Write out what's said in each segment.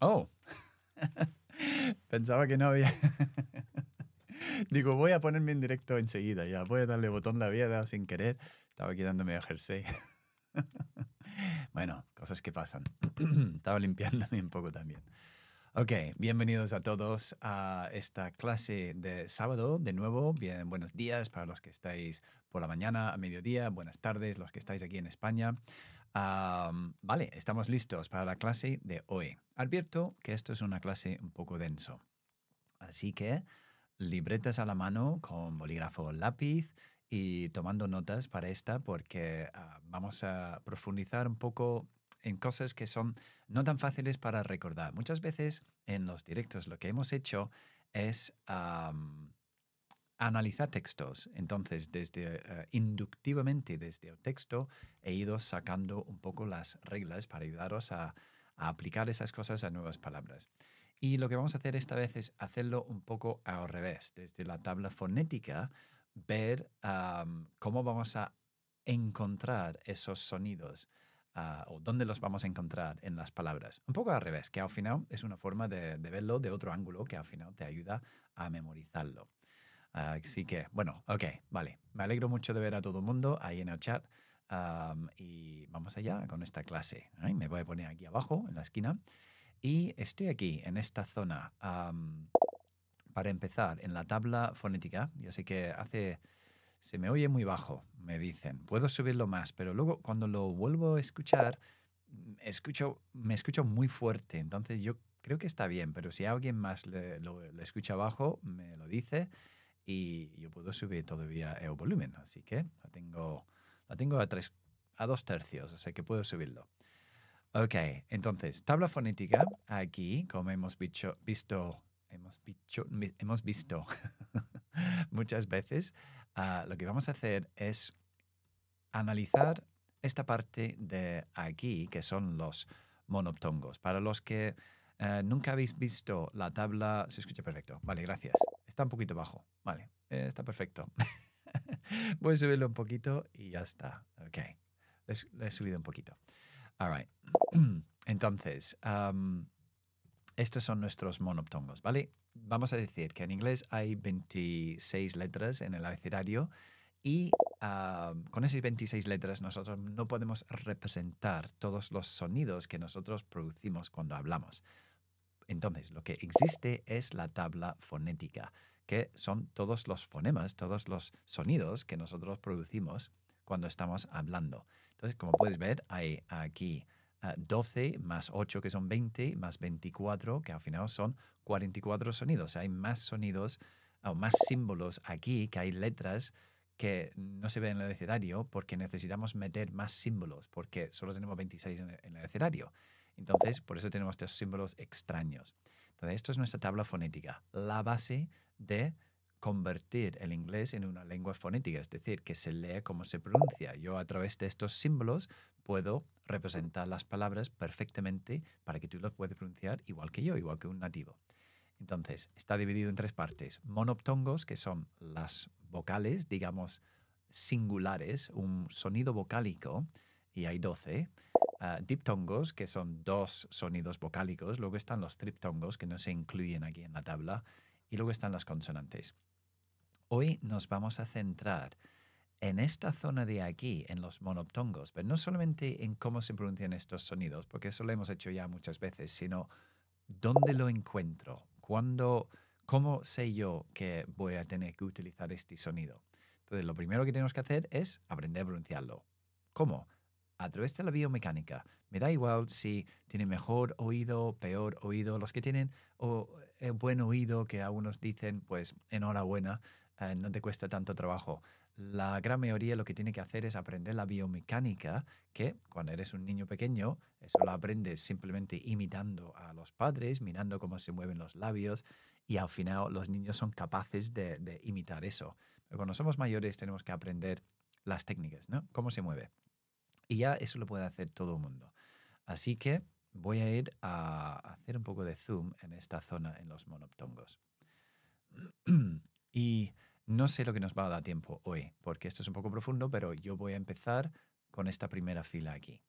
Oh, pensaba que no había... Digo, voy a ponerme en directo enseguida, ya voy a darle botón la vida sin querer. Estaba quitándome el jersey. bueno, cosas que pasan. Estaba limpiándome un poco también. Ok, bienvenidos a todos a esta clase de sábado. De nuevo, bien, buenos días para los que estáis por la mañana, a mediodía, buenas tardes, los que estáis aquí en España vale, estamos listos para la clase de hoy. Advierto que esto es una clase un poco denso. Así que libretas a la mano con bolígrafo lápiz y tomando notas para esta porque ah, vamos a profundizar un poco en cosas que son no tan fáciles para recordar. Muchas veces en los directos lo que hemos hecho es analizar textos. Entonces, desde eh, inductivamente desde el texto he ido sacando un poco las reglas para ayudaros a, aplicar esas cosas a nuevas palabras. Y lo que vamos a hacer esta vez es hacerlo un poco al revés, desde la tabla fonética, ver cómo vamos a encontrar esos sonidos. Ah, o dónde los vamos a encontrar en las palabras. Un poco al revés, que al final es una forma de verlo de otro ángulo que al final te ayuda a memorizarlo. Así que, bueno, ok, vale. Me alegro mucho de ver a todo el mundo ahí en el chat. y vamos allá con esta clase. ¿eh? Me voy a poner aquí abajo, en la esquina. Y estoy aquí, en esta zona. para empezar, en la tabla fonética, yo sé que hace... Se me oye muy bajo, me dicen. Puedo subirlo más, pero luego cuando lo vuelvo a escuchar, escucho, me escucho muy fuerte. Entonces yo creo que está bien, pero si alguien más lo, escucha abajo, me lo dice y yo puedo subir todavía el volumen. Así que la tengo, la tengo a, tres, a dos tercios, así que puedo subirlo. Ok, entonces, tabla fonética. Aquí, como hemos visto, hemos, hemos visto muchas veces, ah, lo que vamos a hacer es analizar esta parte de aquí, que son los monoptongos. Para los que eh, nunca habéis visto la tabla. Se escucha perfecto. Vale, gracias. Está un poquito bajo. Vale, eh, está perfecto. Voy a subirlo un poquito y ya está. Ok. Le he subido un poquito. All right. Entonces, estos son nuestros monoptongos, ¿vale? Vamos a decir que en inglés hay 26 letras en el abecedario y con esas 26 letras nosotros no podemos representar todos los sonidos que nosotros producimos cuando hablamos. Entonces, lo que existe es la tabla fonética, que son todos los fonemas, todos los sonidos que nosotros producimos cuando estamos hablando. Entonces, como puedes ver, hay aquí 12 ah, más 8 que son 20, más 24 que al final son 44 sonidos. Hay más sonidos o más símbolos aquí que hay letras que no se ven en el escenario porque necesitamos meter más símbolos, porque solo tenemos 26 en el, escenario. Entonces, por eso tenemos estos símbolos extraños. Entonces, esto es nuestra tabla fonética, la base de convertir el inglés en una lengua fonética, es decir, que se lee como se pronuncia. Yo a través de estos símbolos puedo representar las palabras perfectamente para que tú las puedas pronunciar igual que yo, igual que un nativo. Entonces, está dividido en tres partes. Monoptongos, que son las vocales, digamos, singulares, un sonido vocálico, y hay 12. Ah, diptongos, que son dos sonidos vocálicos, luego están los triptongos, que no se incluyen aquí en la tabla, y luego están las consonantes. Hoy nos vamos a centrar en esta zona de aquí, en los monoptongos, pero no solamente en cómo se pronuncian estos sonidos, porque eso lo hemos hecho ya muchas veces, sino dónde lo encuentro, cómo sé yo que voy a tener que utilizar este sonido. Entonces, lo primero que tenemos que hacer es aprender a pronunciarlo. ¿Cómo? a través de la biomecánica. Me da igual si tiene mejor oído, peor oído. Los que tienen o, eh, buen oído, que algunos dicen, pues enhorabuena, eh, no te cuesta tanto trabajo. La gran mayoría lo que tiene que hacer es aprender la biomecánica, que cuando eres un niño pequeño, eso lo aprendes simplemente imitando a los padres, mirando cómo se mueven los labios, y al final los niños son capaces de, de imitar eso. Pero cuando somos mayores tenemos que aprender las técnicas, ¿no? Cómo se mueve. Y ya eso lo puede hacer todo el mundo. Así que voy a ir a hacer un poco de zoom en esta zona en los monoptongos. y no sé lo que nos va a dar tiempo hoy, porque esto es un poco profundo, pero yo voy a empezar con esta primera fila aquí.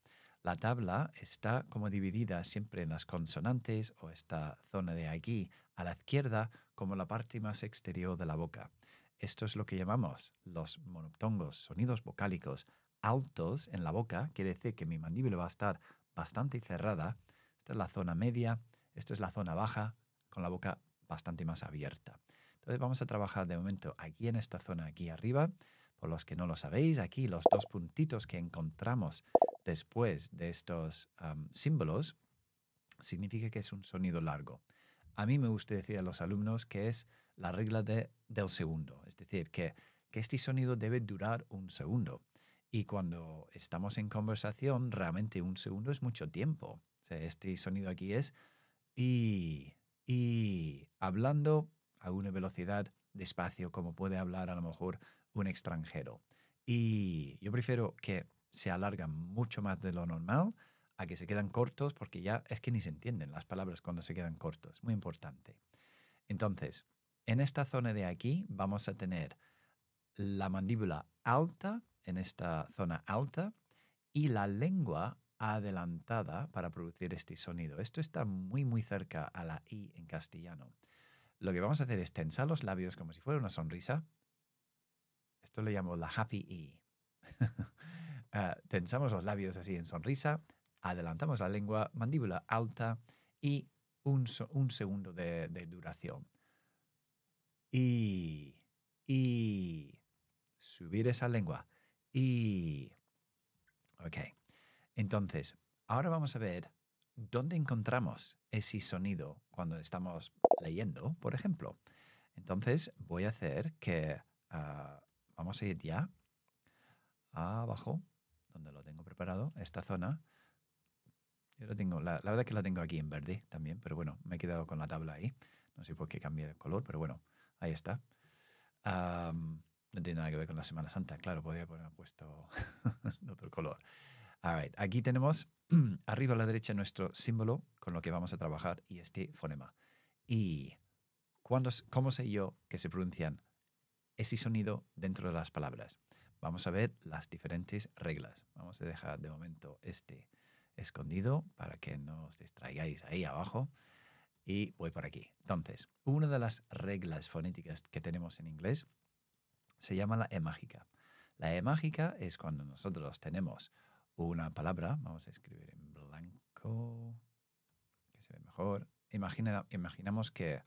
La tabla está como dividida siempre en las consonantes o esta zona de aquí a la izquierda como la parte más exterior de la boca. Esto es lo que llamamos los monoptongos, sonidos vocálicos altos en la boca, quiere decir que mi mandíbula va a estar bastante cerrada. Esta es la zona media, esta es la zona baja, con la boca bastante más abierta. Entonces vamos a trabajar de momento aquí en esta zona, aquí arriba. Por los que no lo sabéis, aquí los dos puntitos que encontramos después de estos símbolos significa que es un sonido largo. A mí me gusta decir a los alumnos que es la regla de, del segundo, es decir, que este sonido debe durar un segundo. Y cuando estamos en conversación, realmente un segundo es mucho tiempo. este sonido aquí es y, y hablando a una velocidad despacio, como puede hablar a lo mejor un extranjero. Y yo prefiero que se alargan mucho más de lo normal a que se quedan cortos, porque ya es que ni se entienden las palabras cuando se quedan cortos. Muy importante. Entonces, en esta zona de aquí vamos a tener la mandíbula alta en esta zona alta y la lengua adelantada para producir este sonido. Esto está muy muy cerca a la I en castellano. Lo que vamos a hacer es tensar los labios como si fuera una sonrisa. Esto le llamo la happy I. E. Ah, tensamos los labios así en sonrisa, adelantamos la lengua, mandíbula alta y un, segundo de, de duración. Y, y subir esa lengua. Y... Ok. Entonces, ahora vamos a ver dónde encontramos ese sonido cuando estamos leyendo, por ejemplo. Entonces, voy a hacer que... Ah, vamos a ir ya abajo, donde lo tengo preparado, esta zona. Yo lo tengo, la, verdad es que la tengo aquí en verde también, pero bueno, me he quedado con la tabla ahí. No sé por qué cambié de color, pero bueno, ahí está. No tiene nada que ver con la Semana Santa, claro, podría poner puesto otro color. All right. Aquí tenemos arriba a la derecha nuestro símbolo con lo que vamos a trabajar y este fonema. ¿Y cómo sé yo que se pronuncian ese sonido dentro de las palabras? Vamos a ver las diferentes reglas. Vamos a dejar de momento este escondido para que no os distraigáis ahí abajo. Y voy por aquí. Entonces, una de las reglas fonéticas que tenemos en inglés se llama la E mágica. La E mágica es cuando nosotros tenemos una palabra, vamos a escribir en blanco, que se ve mejor. Imagina, imaginamos que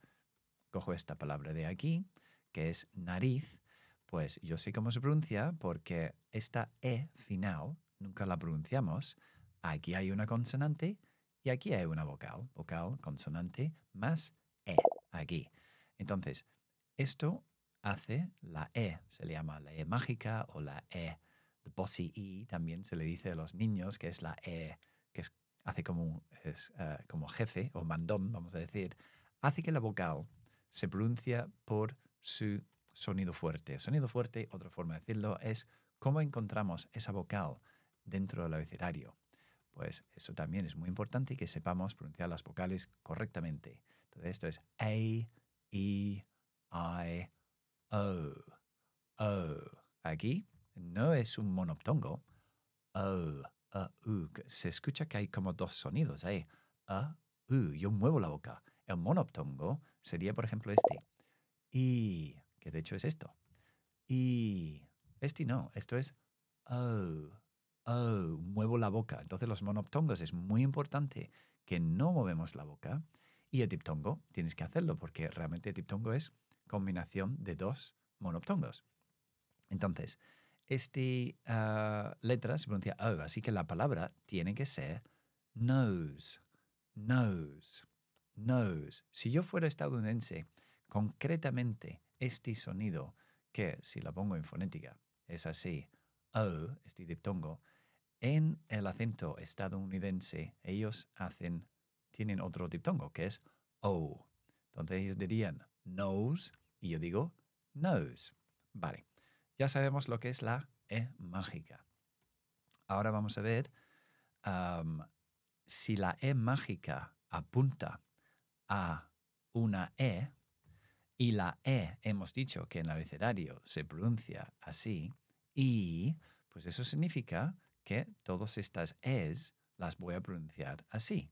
cojo esta palabra de aquí, que es nariz, pues yo sé cómo se pronuncia porque esta E final nunca la pronunciamos. Aquí hay una consonante y aquí hay una vocal, vocal, consonante, más E aquí. Entonces, esto hace la E, se le llama la E mágica o la E. The bossy E también se le dice a los niños que es la E, que hace como, eh, como jefe o mandón, vamos a decir, hace que la vocal se pronuncia por su sonido fuerte. Sonido fuerte, otra forma de decirlo, es cómo encontramos esa vocal dentro del abecedario. Pues eso también es muy importante que sepamos pronunciar las vocales correctamente. Entonces esto es A, E, I, oh, oh. Aquí no es un monoptongo. Uh, se escucha que hay como dos sonidos ahí. Yo muevo la boca. El monoptongo sería, por ejemplo, este. Y, que de hecho es esto. Y, este no, esto es O, O. muevo la boca. Entonces los monoptongos es muy importante que no movemos la boca. Y el diptongo, tienes que hacerlo porque realmente el diptongo es combinación de dos monoptongos. Entonces, esta ah, letra se pronuncia O, así que la palabra tiene que ser nose, nose, nose. Si yo fuera estadounidense, concretamente este sonido, que si lo pongo en fonética es así, O, este diptongo, en el acento estadounidense ellos hacen, tienen otro diptongo que es O. Entonces ellos dirían nose, y yo digo nose. Vale, ya sabemos lo que es la E mágica. Ahora vamos a ver si la E mágica apunta a una E y la E hemos dicho que en el abecedario se pronuncia así y pues eso significa que todas estas E's las voy a pronunciar así.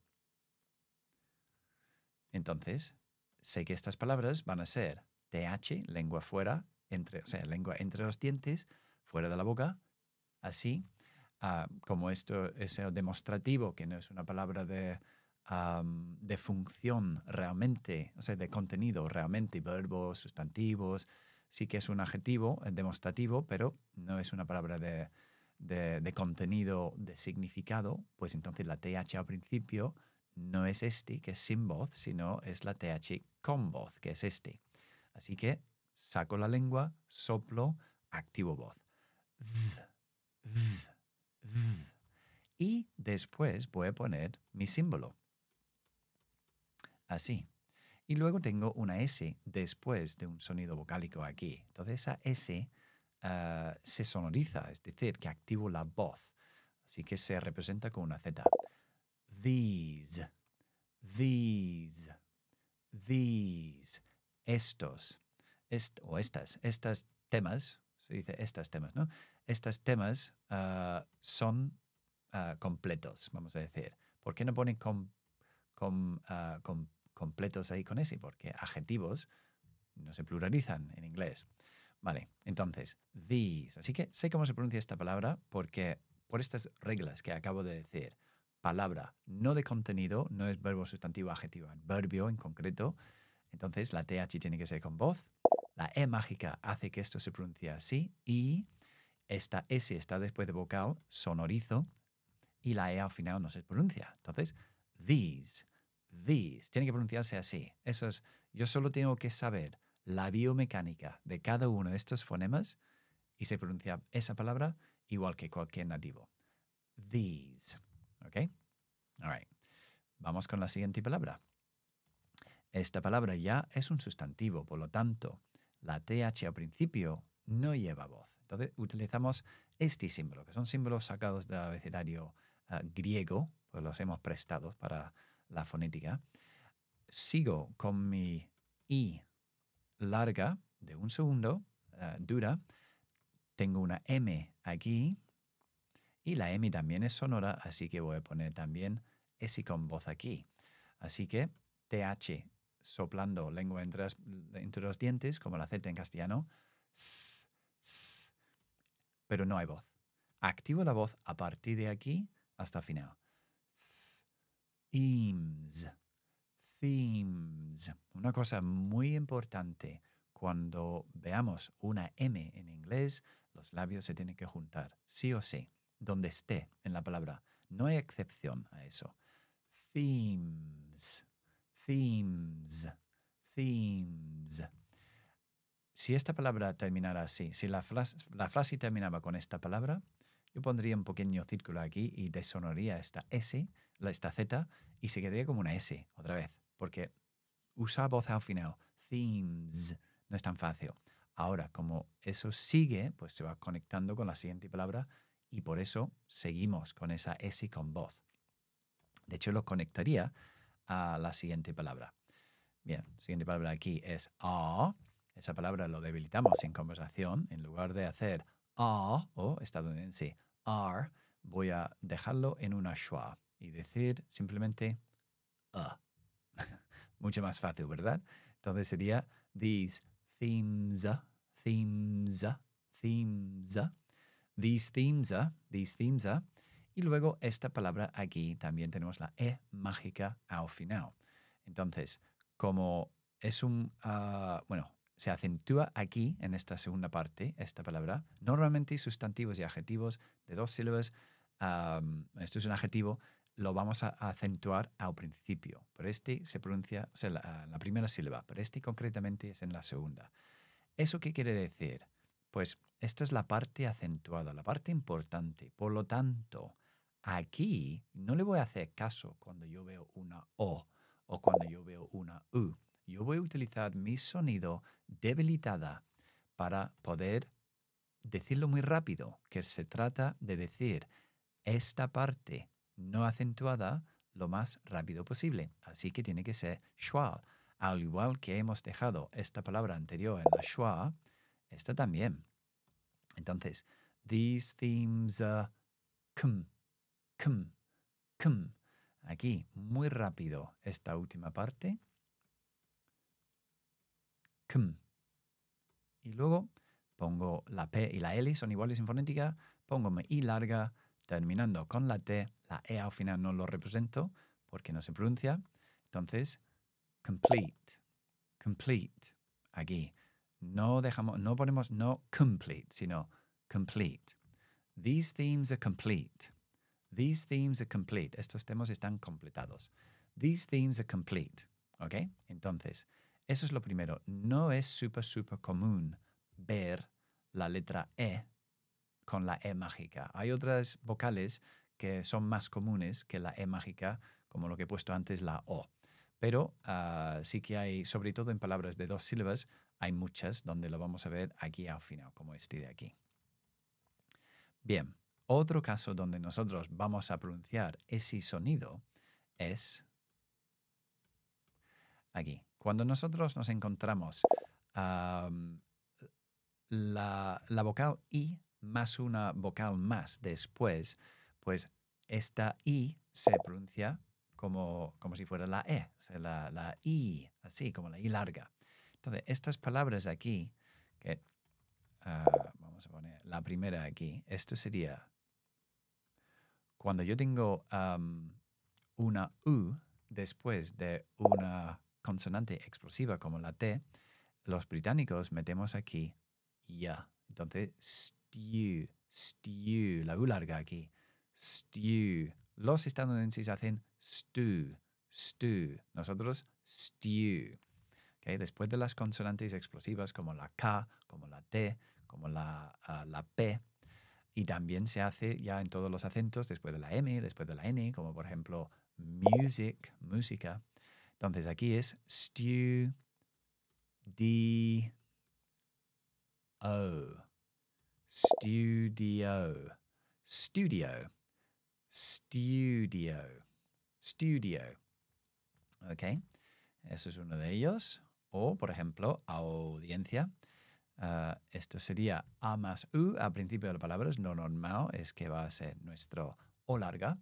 Entonces, sé que estas palabras van a ser TH, lengua fuera, entre, o sea, lengua entre los dientes, fuera de la boca, así. Ah, como esto es demostrativo, que no es una palabra de, de función realmente, o sea, de contenido realmente, verbos, sustantivos, sí que es un adjetivo es eh, demostrativo, pero no es una palabra de, de, contenido, de significado, pues entonces la TH al principio no es este, que es sin voz, sino es la TH con voz, que es este. Así que saco la lengua, soplo, activo voz. Y después voy a poner mi símbolo. Así. Y luego tengo una S después de un sonido vocálico aquí. Entonces esa S ah, se sonoriza, es decir, que activo la voz. Así que se representa con una Z these, these, these, estos, o estas, estas temas, se dice estas temas, ¿no? Estas temas ah, son ah, completos, vamos a decir. ¿Por qué no ponen ah, completos ahí con ese? Porque adjetivos no se pluralizan en inglés. Vale, entonces, these. Así que sé cómo se pronuncia esta palabra porque por estas reglas que acabo de decir palabra, no de contenido, no es verbo, sustantivo, adjetivo, adverbio en concreto. Entonces la TH tiene que ser con voz. La E mágica hace que esto se pronuncie así y esta S está después de vocal, sonorizo, y la E al final no se pronuncia. Entonces, these, these, tiene que pronunciarse así. Eso es, yo solo tengo que saber la biomecánica de cada uno de estos fonemas y se pronuncia esa palabra igual que cualquier nativo. These. ¿Ok? All right. Vamos con la siguiente palabra. Esta palabra ya es un sustantivo, por lo tanto, la TH al principio no lleva voz. Entonces utilizamos este símbolo, que son símbolos sacados del abecedario eh, griego, pues los hemos prestado para la fonética. Sigo con mi I larga de un segundo, eh, dura. Tengo una M aquí, y la EMI también es sonora, así que voy a poner también S con voz aquí. Así que TH soplando lengua entre, los dientes, como la Z en castellano, pero no hay voz. Activo la voz a partir de aquí hasta final. Themes. Themes. Una cosa muy importante. Cuando veamos una M en inglés, los labios se tienen que juntar, sí o sí donde esté en la palabra. No hay excepción a eso. Themes, themes, themes. Si esta palabra terminara así, si la frase, la frase terminaba con esta palabra, yo pondría un pequeño círculo aquí y desonaría esta S, esta Z, y se quedaría como una S otra vez, porque usar voz al final, themes, no es tan fácil. Ahora, como eso sigue, pues se va conectando con la siguiente palabra, y por eso seguimos con esa S con voz. De hecho, lo conectaría a la siguiente palabra. Bien, siguiente palabra aquí es a. Esa palabra lo debilitamos en conversación. En lugar de hacer a o estadounidense r voy a dejarlo en una schwa y decir simplemente a. Mucho más fácil, ¿verdad? Entonces sería these themes, themes, themes These themes are, ¿ah? these themes are. ¿ah? Y luego esta palabra aquí también tenemos la E mágica al final. Entonces, como es un, ah, bueno, se acentúa aquí en esta segunda parte, esta palabra, normalmente sustantivos y adjetivos de dos sílabas, esto es un adjetivo, lo vamos a acentuar al principio, pero este se pronuncia, o la primera sílaba, pero este concretamente es en la segunda. ¿Eso qué quiere decir? Pues esta es la parte acentuada, la parte importante. Por lo tanto, aquí no le voy a hacer caso cuando yo veo una O o cuando yo veo una U. Yo voy a utilizar mi sonido debilitada para poder decirlo muy rápido, que se trata de decir esta parte no acentuada lo más rápido posible. Así que tiene que ser schwa. Al igual que hemos dejado esta palabra anterior en la schwa, esta también entonces, these themes are come, come, Aquí, muy rápido, esta última parte. Come. Y luego pongo la P y la L, son iguales en fonética, pongo mi I larga, terminando con la T, la E al final no lo represento porque no se pronuncia. Entonces, complete, complete, aquí. No dejamos, no ponemos no complete, sino complete. These themes are complete. These themes are complete. Estos temas están completados. These themes are complete. ¿Ok? Entonces, eso es lo primero. No es súper, súper común ver la letra E con la E mágica. Hay otras vocales que son más comunes que la E mágica, como lo que he puesto antes, la O. Pero ah, sí que hay, sobre todo en palabras de dos sílabas, hay muchas donde lo vamos a ver aquí al final, como este de aquí. Bien, otro caso donde nosotros vamos a pronunciar ese sonido es aquí. Cuando nosotros nos encontramos la, vocal I más una vocal más después, pues esta I se pronuncia como, como si fuera la E, la, la, I, así como la I larga. Entonces, estas palabras aquí, ah, vamos a poner la primera aquí, esto sería cuando yo tengo una U después de una consonante explosiva como la T, los británicos metemos aquí ya. Entonces, stew, stew, la U larga aquí, stew. Los estadounidenses hacen stew, stew. Nosotros, stew. Después de las consonantes explosivas como la K, como la T, como ah, la, P, y también se hace ya en todos los acentos, después de la M, después de la N, como por ejemplo music, música. Entonces aquí es stew, D, O, studio, studio, studio, studio. ¿Ok? Eso es uno de ellos o, por ejemplo, audiencia. Ah, esto sería A más U al principio de la palabra, es no normal, es que va a ser nuestro O larga,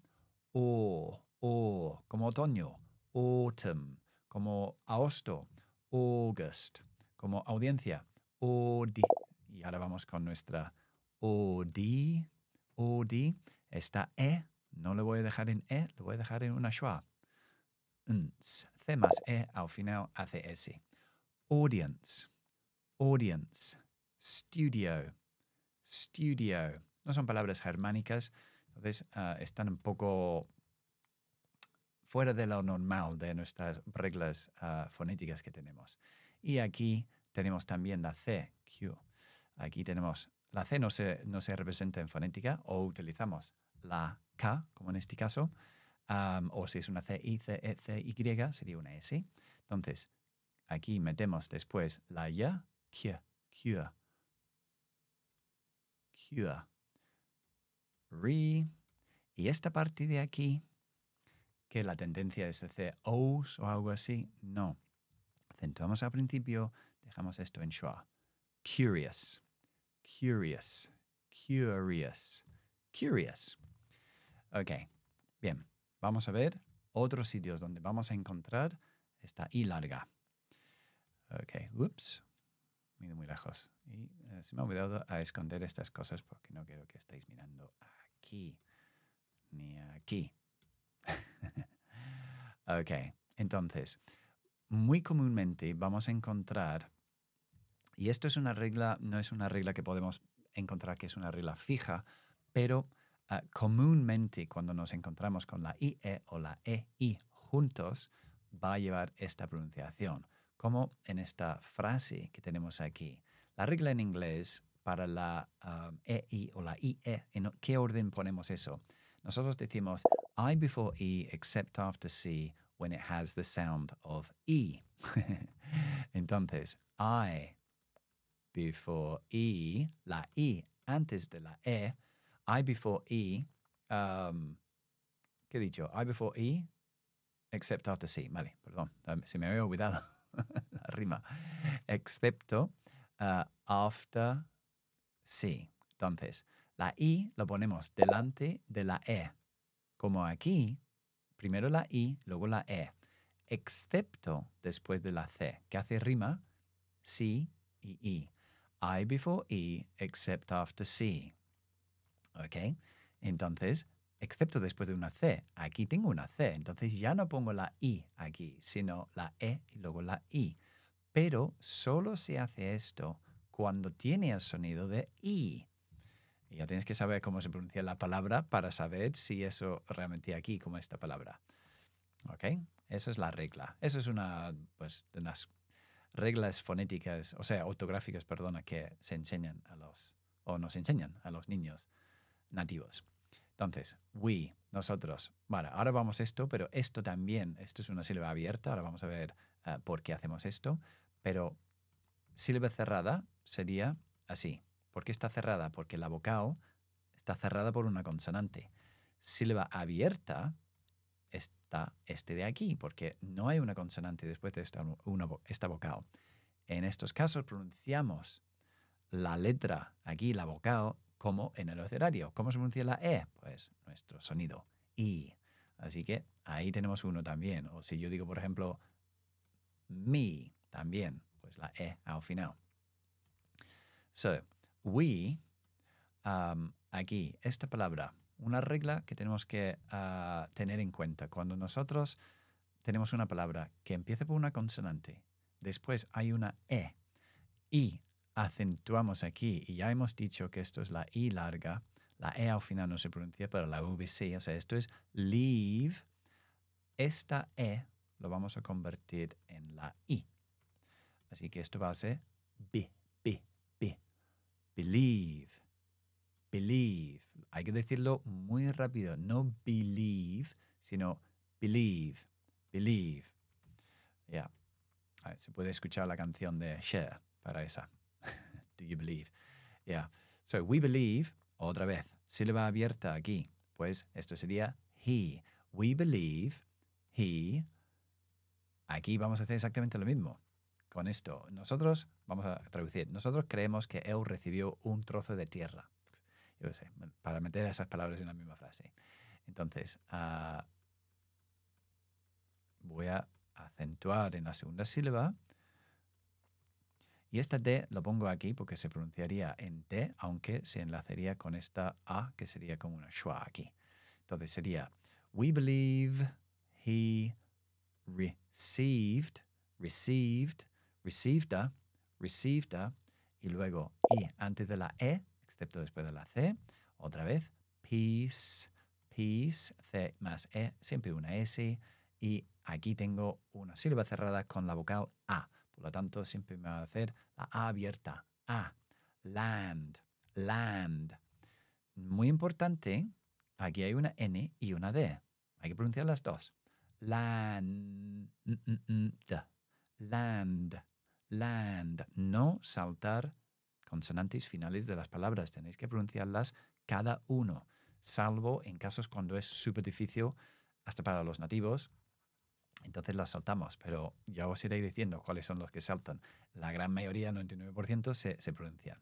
O, O, como otoño, autumn, como agosto, August, como audiencia, odi. Y ahora vamos con nuestra odi, odi Esta E, no le voy a dejar en E, lo voy a dejar en una schwa. C más E al final hace S audience, audience, studio, studio. No son palabras germánicas, entonces ah, están un poco fuera de lo normal de nuestras reglas ah, fonéticas que tenemos. Y aquí tenemos también la C, Q. Aquí tenemos, la C no se, no se representa en fonética o utilizamos la K, como en este caso, o si es una C, I, C, E, C, Y, sería una S. Entonces, Aquí metemos después la ya, que que. Que. re. Y esta parte de aquí, que la tendencia es hacer ous o algo así, no. Acentuamos al principio, dejamos esto en schwa. Curious, curious, curious, curious. Ok, bien. Vamos a ver otros sitios donde vamos a encontrar esta I larga. Ok, ups. Mido muy lejos. Y eh, se me ha olvidado a esconder estas cosas porque no quiero que estéis mirando aquí. Ni aquí. ok, entonces, muy comúnmente vamos a encontrar, y esto es una regla, no es una regla que podemos encontrar que es una regla fija, pero ah, comúnmente cuando nos encontramos con la IE o la EI juntos, va a llevar esta pronunciación como en esta frase que tenemos aquí. La regla en inglés para la ah, e EI o la IE, ¿en qué orden ponemos eso? Nosotros decimos I before E except after C when it has the sound of E. Entonces, I before E, la I antes de la E, I before E, um, ¿qué he dicho? I before E except after C. Vale, perdón, se me había olvidado. rima, excepto ah, after C. Entonces, la I lo ponemos delante de la E. Como aquí, primero la I, luego la E. Excepto después de la C, que hace rima C y I. E. I before E, except after C. ¿Ok? Entonces, excepto después de una C. Aquí tengo una C, entonces ya no pongo la I aquí, sino la E y luego la I. Pero solo se hace esto cuando tiene el sonido de I. Y ya tienes que saber cómo se pronuncia la palabra para saber si eso realmente aquí, como esta palabra. ¿Ok? Esa es la regla. Eso es una pues, de las reglas fonéticas, o sea, ortográficas, perdona, que se enseñan a los, o nos enseñan a los niños nativos. Entonces, we, nosotros. Vale, ahora vamos esto, pero esto también, esto es una sílaba abierta, ahora vamos a ver eh, por qué hacemos esto, pero sílaba cerrada sería así. ¿Por qué está cerrada? Porque la vocal está cerrada por una consonante. Sílaba abierta está este de aquí, porque no hay una consonante después de esta, esta vocal. En estos casos pronunciamos la letra aquí, la vocal, como en el escenario. ¿Cómo se pronuncia la E? Pues nuestro sonido I. Así que ahí tenemos uno también. O si yo digo, por ejemplo, mi, también, pues la E al final. So, we, um, aquí, esta palabra, una regla que tenemos que ah, tener en cuenta. Cuando nosotros tenemos una palabra que empieza por una consonante, después hay una E, y acentuamos aquí, y ya hemos dicho que esto es la I larga, la E al final no se pronuncia, pero la V sí, o sea, esto es leave. Esta E lo vamos a convertir en la I. Así que esto va a ser B, B, B. Believe, believe. Hay que decirlo muy rápido, no believe, sino believe, believe. Ya, se puede escuchar la canción de share para esa do you believe? Yeah. So we believe, otra vez, sílaba abierta aquí. Pues esto sería he. We believe, he. Aquí vamos a hacer exactamente lo mismo con esto. Nosotros, vamos a traducir, nosotros creemos que él recibió un trozo de tierra. Yo sé, para meter esas palabras en la misma frase. Entonces, ah, voy a acentuar en la segunda sílaba y esta D lo pongo aquí porque se pronunciaría en T, aunque se enlacería con esta A, que sería como una schwa aquí. Entonces sería, we believe he received, received, received a, received a, y luego I antes de la E, excepto después de la C, otra vez, peace, peace, C más E, siempre una S, y aquí tengo una sílaba cerrada con la vocal A. Por lo tanto, siempre me va a hacer la A abierta. A. Land. Land. Muy importante, aquí hay una N y una D. Hay que pronunciar las dos. Land. Land. Land. No saltar consonantes finales de las palabras. Tenéis que pronunciarlas cada uno, salvo en casos cuando es súper difícil, hasta para los nativos, entonces las saltamos, pero ya os iréis diciendo cuáles son los que saltan. La gran mayoría, 99%, se, pronuncia.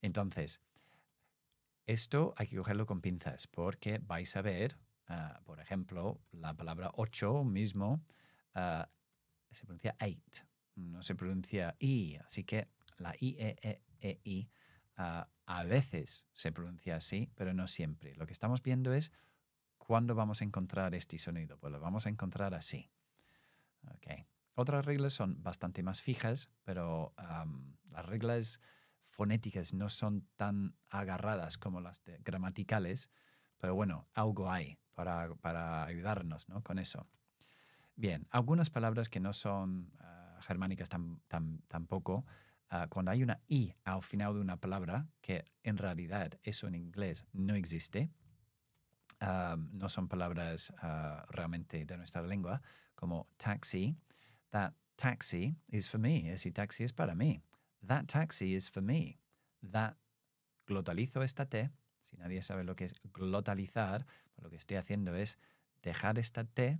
Entonces, esto hay que cogerlo con pinzas porque vais a ver, ah, por ejemplo, la palabra 8 mismo ah, se pronuncia eight. no se pronuncia i, así que la i, e, e, e i ah, a veces se pronuncia así, pero no siempre. Lo que estamos viendo es cuándo vamos a encontrar este sonido. Pues lo vamos a encontrar así. Otras reglas son bastante más fijas, pero las reglas fonéticas no son tan agarradas como las gramaticales, pero bueno, algo hay para, para ayudarnos ¿no? con eso. Bien, algunas palabras que no son ah, germánicas tampoco, ah, cuando hay una i al final de una palabra, que en realidad eso en inglés no existe, ah, no son palabras realmente de nuestra lengua, como taxi. That taxi is for me. Ese taxi es para mí. That taxi is for me. That glotalizo esta T. Si nadie sabe lo que es glotalizar, lo que estoy haciendo es dejar esta T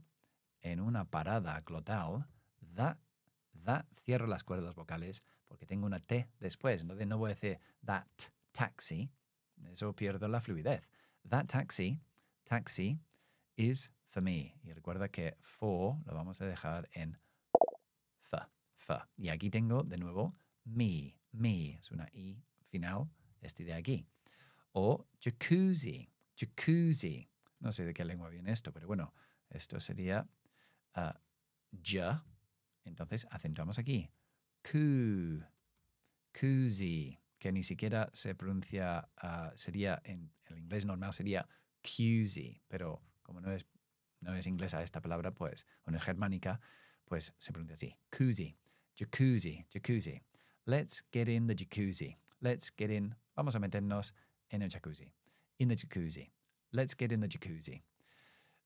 en una parada glotal. That, that, cierro las cuerdas vocales porque tengo una T después. Entonces no voy a decir that taxi. Eso pierdo la fluidez. That taxi, taxi, is for me. Y recuerda que for lo vamos a dejar en fa. Y aquí tengo de nuevo me, me. Es una i final, este de aquí. O jacuzzi, jacuzzi. No sé de qué lengua viene esto, pero bueno, esto sería uh, ah, ja. Entonces acentuamos aquí. Ku, que ni siquiera se pronuncia, ah, sería en el inglés normal sería cuzy pero como no es no es inglesa esta palabra, pues, o no es germánica, pues se pronuncia así. Jacuzzi, jacuzzi, jacuzzi. Let's get in the jacuzzi. Let's get in. Vamos a meternos en el jacuzzi. In the jacuzzi. Let's get in the jacuzzi.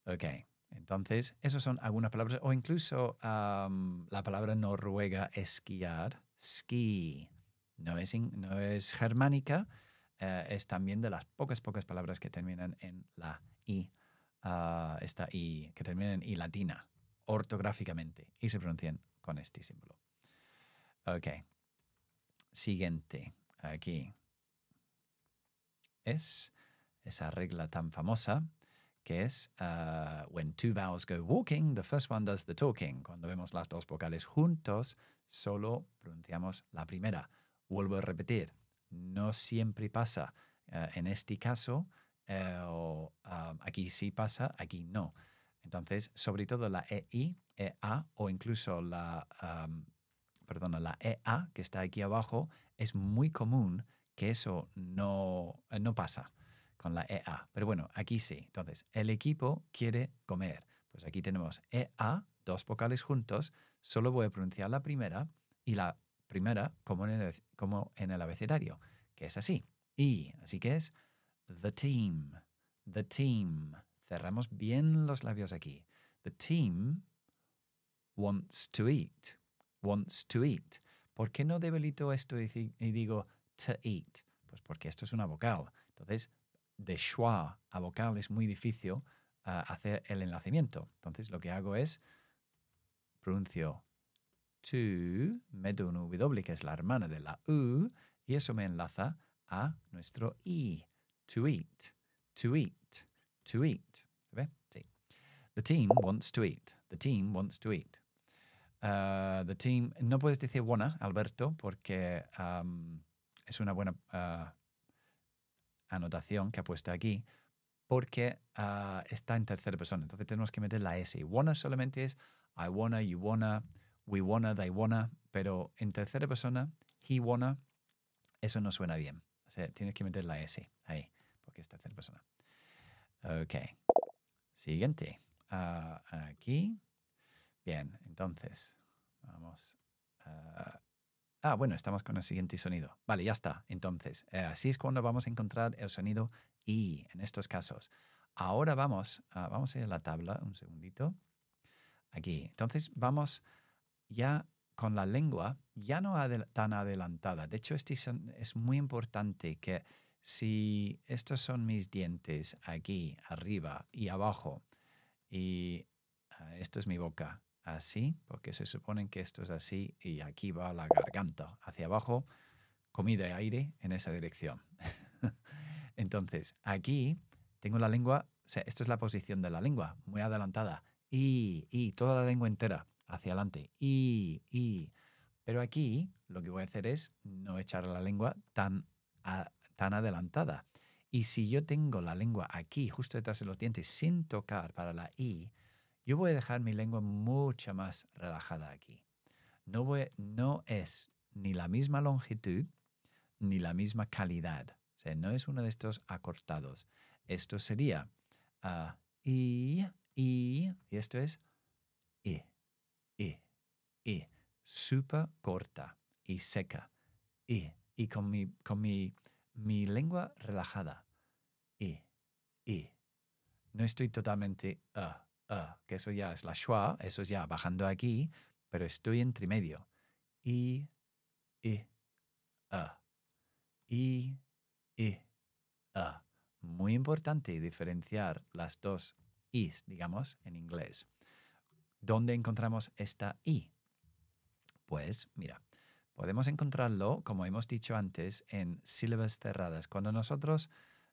Ok. Entonces, esas son algunas palabras, o incluso la palabra noruega esquiar, ski. No es, no es germánica, eh, es también de las pocas, pocas palabras que terminan en la i Ah, esta I, que termina en I latina, ortográficamente, y se pronuncian con este símbolo. Ok. Siguiente, aquí. Es esa regla tan famosa que es ah, when two vowels go walking, the first one does the talking. Cuando vemos las dos vocales juntos, solo pronunciamos la primera. Vuelvo a repetir, no siempre pasa. Ah, en este caso, eh, ah, aquí sí pasa, aquí no. Entonces, sobre todo la EI, EA o incluso la, ah, perdona, la EA que está aquí abajo, es muy común que eso no, eh, no pasa con la EA. Pero bueno, aquí sí. Entonces, el equipo quiere comer. Pues aquí tenemos EA, dos vocales juntos. Solo voy a pronunciar la primera y la primera como en el, como en el abecedario, que es así. Y, así que es The team. The team. Cerramos bien los labios aquí. The team wants to eat. Wants to eat. ¿Por qué no debilito esto y digo to eat? Pues porque esto es una vocal. Entonces, de schwa a vocal es muy difícil ah, hacer el enlacimiento. Entonces, lo que hago es pronuncio to, meto un W, que es la hermana de la U, y eso me enlaza a nuestro I to eat, to eat, to eat. ¿Se ve? Sí. The team wants to eat. The team wants to eat. Uh, the team. No puedes decir wanna, Alberto, porque um, es una buena uh, anotación que ha puesto aquí, porque uh, está en tercera persona. Entonces tenemos que meter la S. Wanna solamente es I wanna, you wanna, we wanna, they wanna, pero en tercera persona, he wanna, eso no suena bien. O sea, tienes que meter la S ahí que es tercera persona. Ok. Siguiente. Ah, aquí. Bien, entonces, vamos. ah, bueno, estamos con el siguiente sonido. Vale, ya está. Entonces, eh, así es cuando vamos a encontrar el sonido I en estos casos. Ahora vamos, vamos a ir a la tabla, un segundito. Aquí. Entonces, vamos ya con la lengua, ya no tan adelantada. De hecho, este es muy importante que si estos son mis dientes aquí, arriba y abajo, y ah, esto es mi boca, así, porque se supone que esto es así, y aquí va la garganta, hacia abajo, comida y aire en esa dirección. Entonces, aquí tengo la lengua, o sea, esta es la posición de la lengua, muy adelantada, y, y, toda la lengua entera, hacia adelante, y, y. Pero aquí lo que voy a hacer es no echar la lengua tan tan adelantada. Y si yo tengo la lengua aquí, justo detrás de los dientes, sin tocar para la I, yo voy a dejar mi lengua mucho más relajada aquí. No, voy, no es ni la misma longitud ni la misma calidad. O sea, no es uno de estos acortados. Esto sería ah, I, I, y esto es I, I, I. Súper corta y seca. I. Y con mi, con mi mi lengua relajada. I, e, i. E. No estoy totalmente que eso ya es la schwa, eso ya bajando aquí, pero estoy entre medio. I, i, e, a. I, i, a. Muy importante diferenciar las dos is, digamos, en inglés. ¿Dónde encontramos esta i? Pues mira, Podemos encontrarlo, como hemos dicho antes, en sílabas cerradas. Cuando nosotros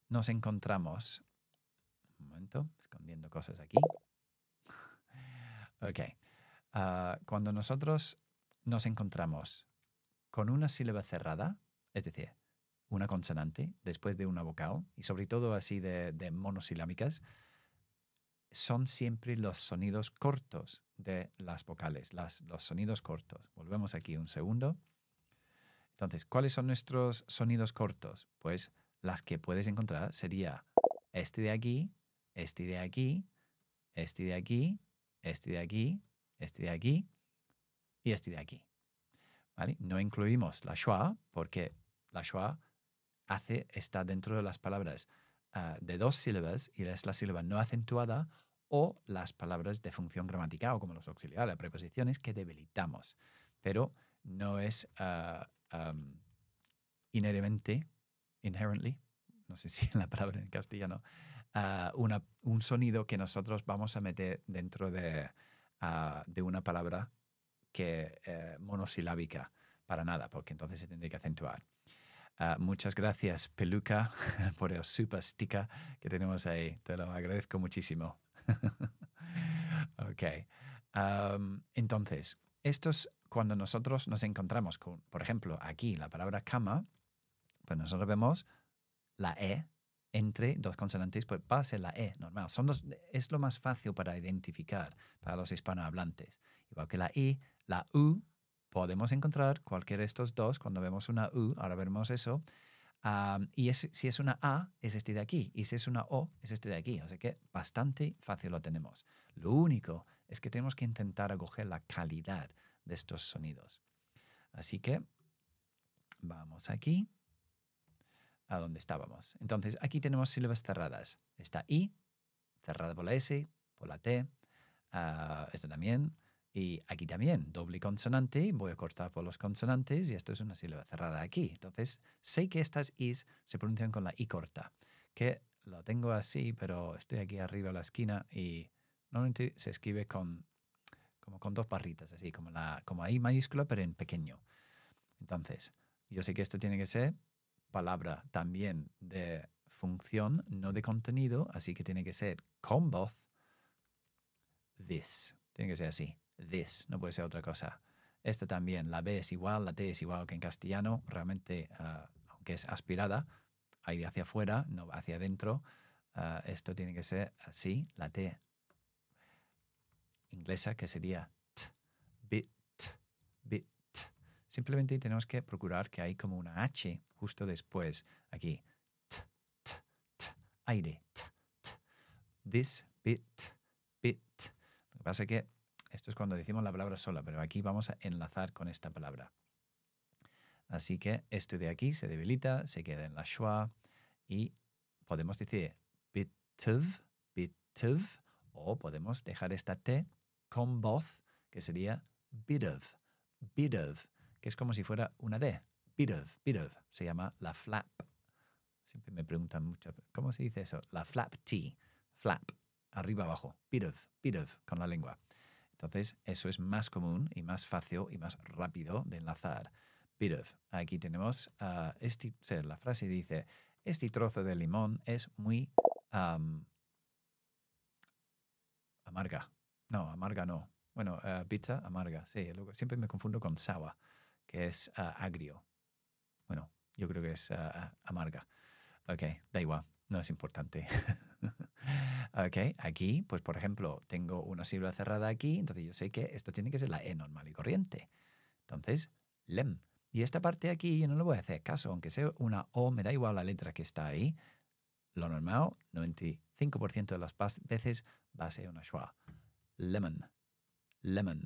nos encontramos... Un momento, escondiendo cosas aquí. ok. Ah, cuando nosotros nos encontramos con una sílaba cerrada, es decir, una consonante después de una vocal, y sobre todo así de, monosilámicas, son siempre los sonidos cortos de las vocales, los sonidos cortos. Volvemos aquí un segundo. Entonces, ¿cuáles son nuestros sonidos cortos? Pues las que puedes encontrar sería este de aquí, este de aquí, este de aquí, este de aquí, este de aquí y este de aquí. No incluimos la schwa porque la schwa hace, está dentro de las palabras ah, de dos sílabas y es la sílaba no acentuada o las palabras de función gramatical como los auxiliares, preposiciones que debilitamos. Pero no es ah, um, inherentemente, inherently, no sé si es la palabra en castellano, ah, un sonido que nosotros vamos a meter dentro de, ah, una palabra que eh, monosilábica para nada, porque entonces se tendría que acentuar. Ah, muchas gracias, Peluca, por el super sticker que tenemos ahí. Te lo agradezco muchísimo. ok. entonces, estos cuando nosotros nos encontramos con, por ejemplo, aquí la palabra cama, pues nosotros vemos la E entre dos consonantes, pues va a ser la E normal. Son es lo más fácil para identificar para los hispanohablantes. Igual que la I, la U, podemos encontrar cualquiera de estos dos cuando vemos una U, ahora vemos eso. y si es una A, es este de aquí. Y si es una O, es este de aquí. O sea que bastante fácil lo tenemos. Lo único es que tenemos que intentar acoger la calidad de estos sonidos. Así que vamos aquí a donde estábamos. Entonces aquí tenemos sílabas cerradas. Está I, cerrada por la S, por la T, ah, esta también. Y aquí también, doble consonante, voy a cortar por los consonantes y esto es una sílaba cerrada aquí. Entonces, sé que estas is se pronuncian con la i corta, que lo tengo así, pero estoy aquí arriba a la esquina y normalmente se escribe con como con dos barritas, así, como, la, como ahí mayúscula, pero en pequeño. Entonces, yo sé que esto tiene que ser palabra también de función, no de contenido, así que tiene que ser con voz this. Tiene que ser así, this, no puede ser otra cosa. Esta también, la B es igual, la T es igual que en castellano, realmente, ah, aunque es aspirada, ahí hacia afuera, no hacia adentro, ah, esto tiene que ser así, la T inglesa que sería t, bit, bit. Simplemente tenemos que procurar que hay como una H justo después aquí. T, t, t, aire. T, t. This bit, bit. Lo que pasa es que esto es cuando decimos la palabra sola, pero aquí vamos a enlazar con esta palabra. Así que esto de aquí se debilita, se queda en la schwa y podemos decir bitv, bitv, o podemos dejar esta T con voz, que sería bit of, bit of, que es como si fuera una D. Bit of, bit of. Se llama la flap. Siempre me preguntan mucho, ¿cómo se dice eso? La flap T. Flap, arriba abajo. Bit of, bit of, con la lengua. Entonces, eso es más común y más fácil y más rápido de enlazar. Bit of. Aquí tenemos, ah, este, la frase dice, este trozo de limón es muy amarga. No, amarga no. Bueno, eh, pizza amarga, sí. Luego, siempre me confundo con sour, que es eh, agrio. Bueno, yo creo que es eh, amarga. Ok, da igual, no es importante. ok, aquí, pues por ejemplo, tengo una sílaba cerrada aquí, entonces yo sé que esto tiene que ser la E normal y corriente. Entonces, lem. Y esta parte aquí yo no le voy a hacer caso, aunque sea una O, me da igual la letra que está ahí. Lo normal, 95% de las veces va a ser una schwa. Lemon. Lemon.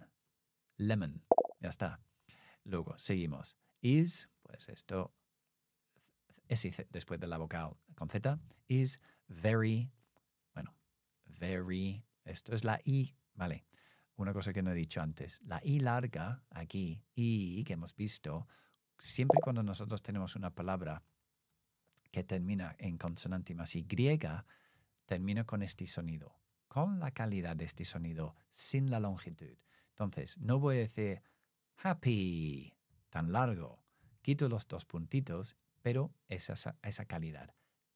Lemon. Ya está. Luego, seguimos. Is, pues esto, es después de la vocal con Z, is very, bueno, very, esto es la I, ¿vale? Una cosa que no he dicho antes, la I larga aquí, I que hemos visto, siempre cuando nosotros tenemos una palabra que termina en consonante más Y, termina con este sonido con la calidad de este sonido, sin la longitud. Entonces, no voy a decir happy tan largo. Quito los dos puntitos, pero esa, esa calidad.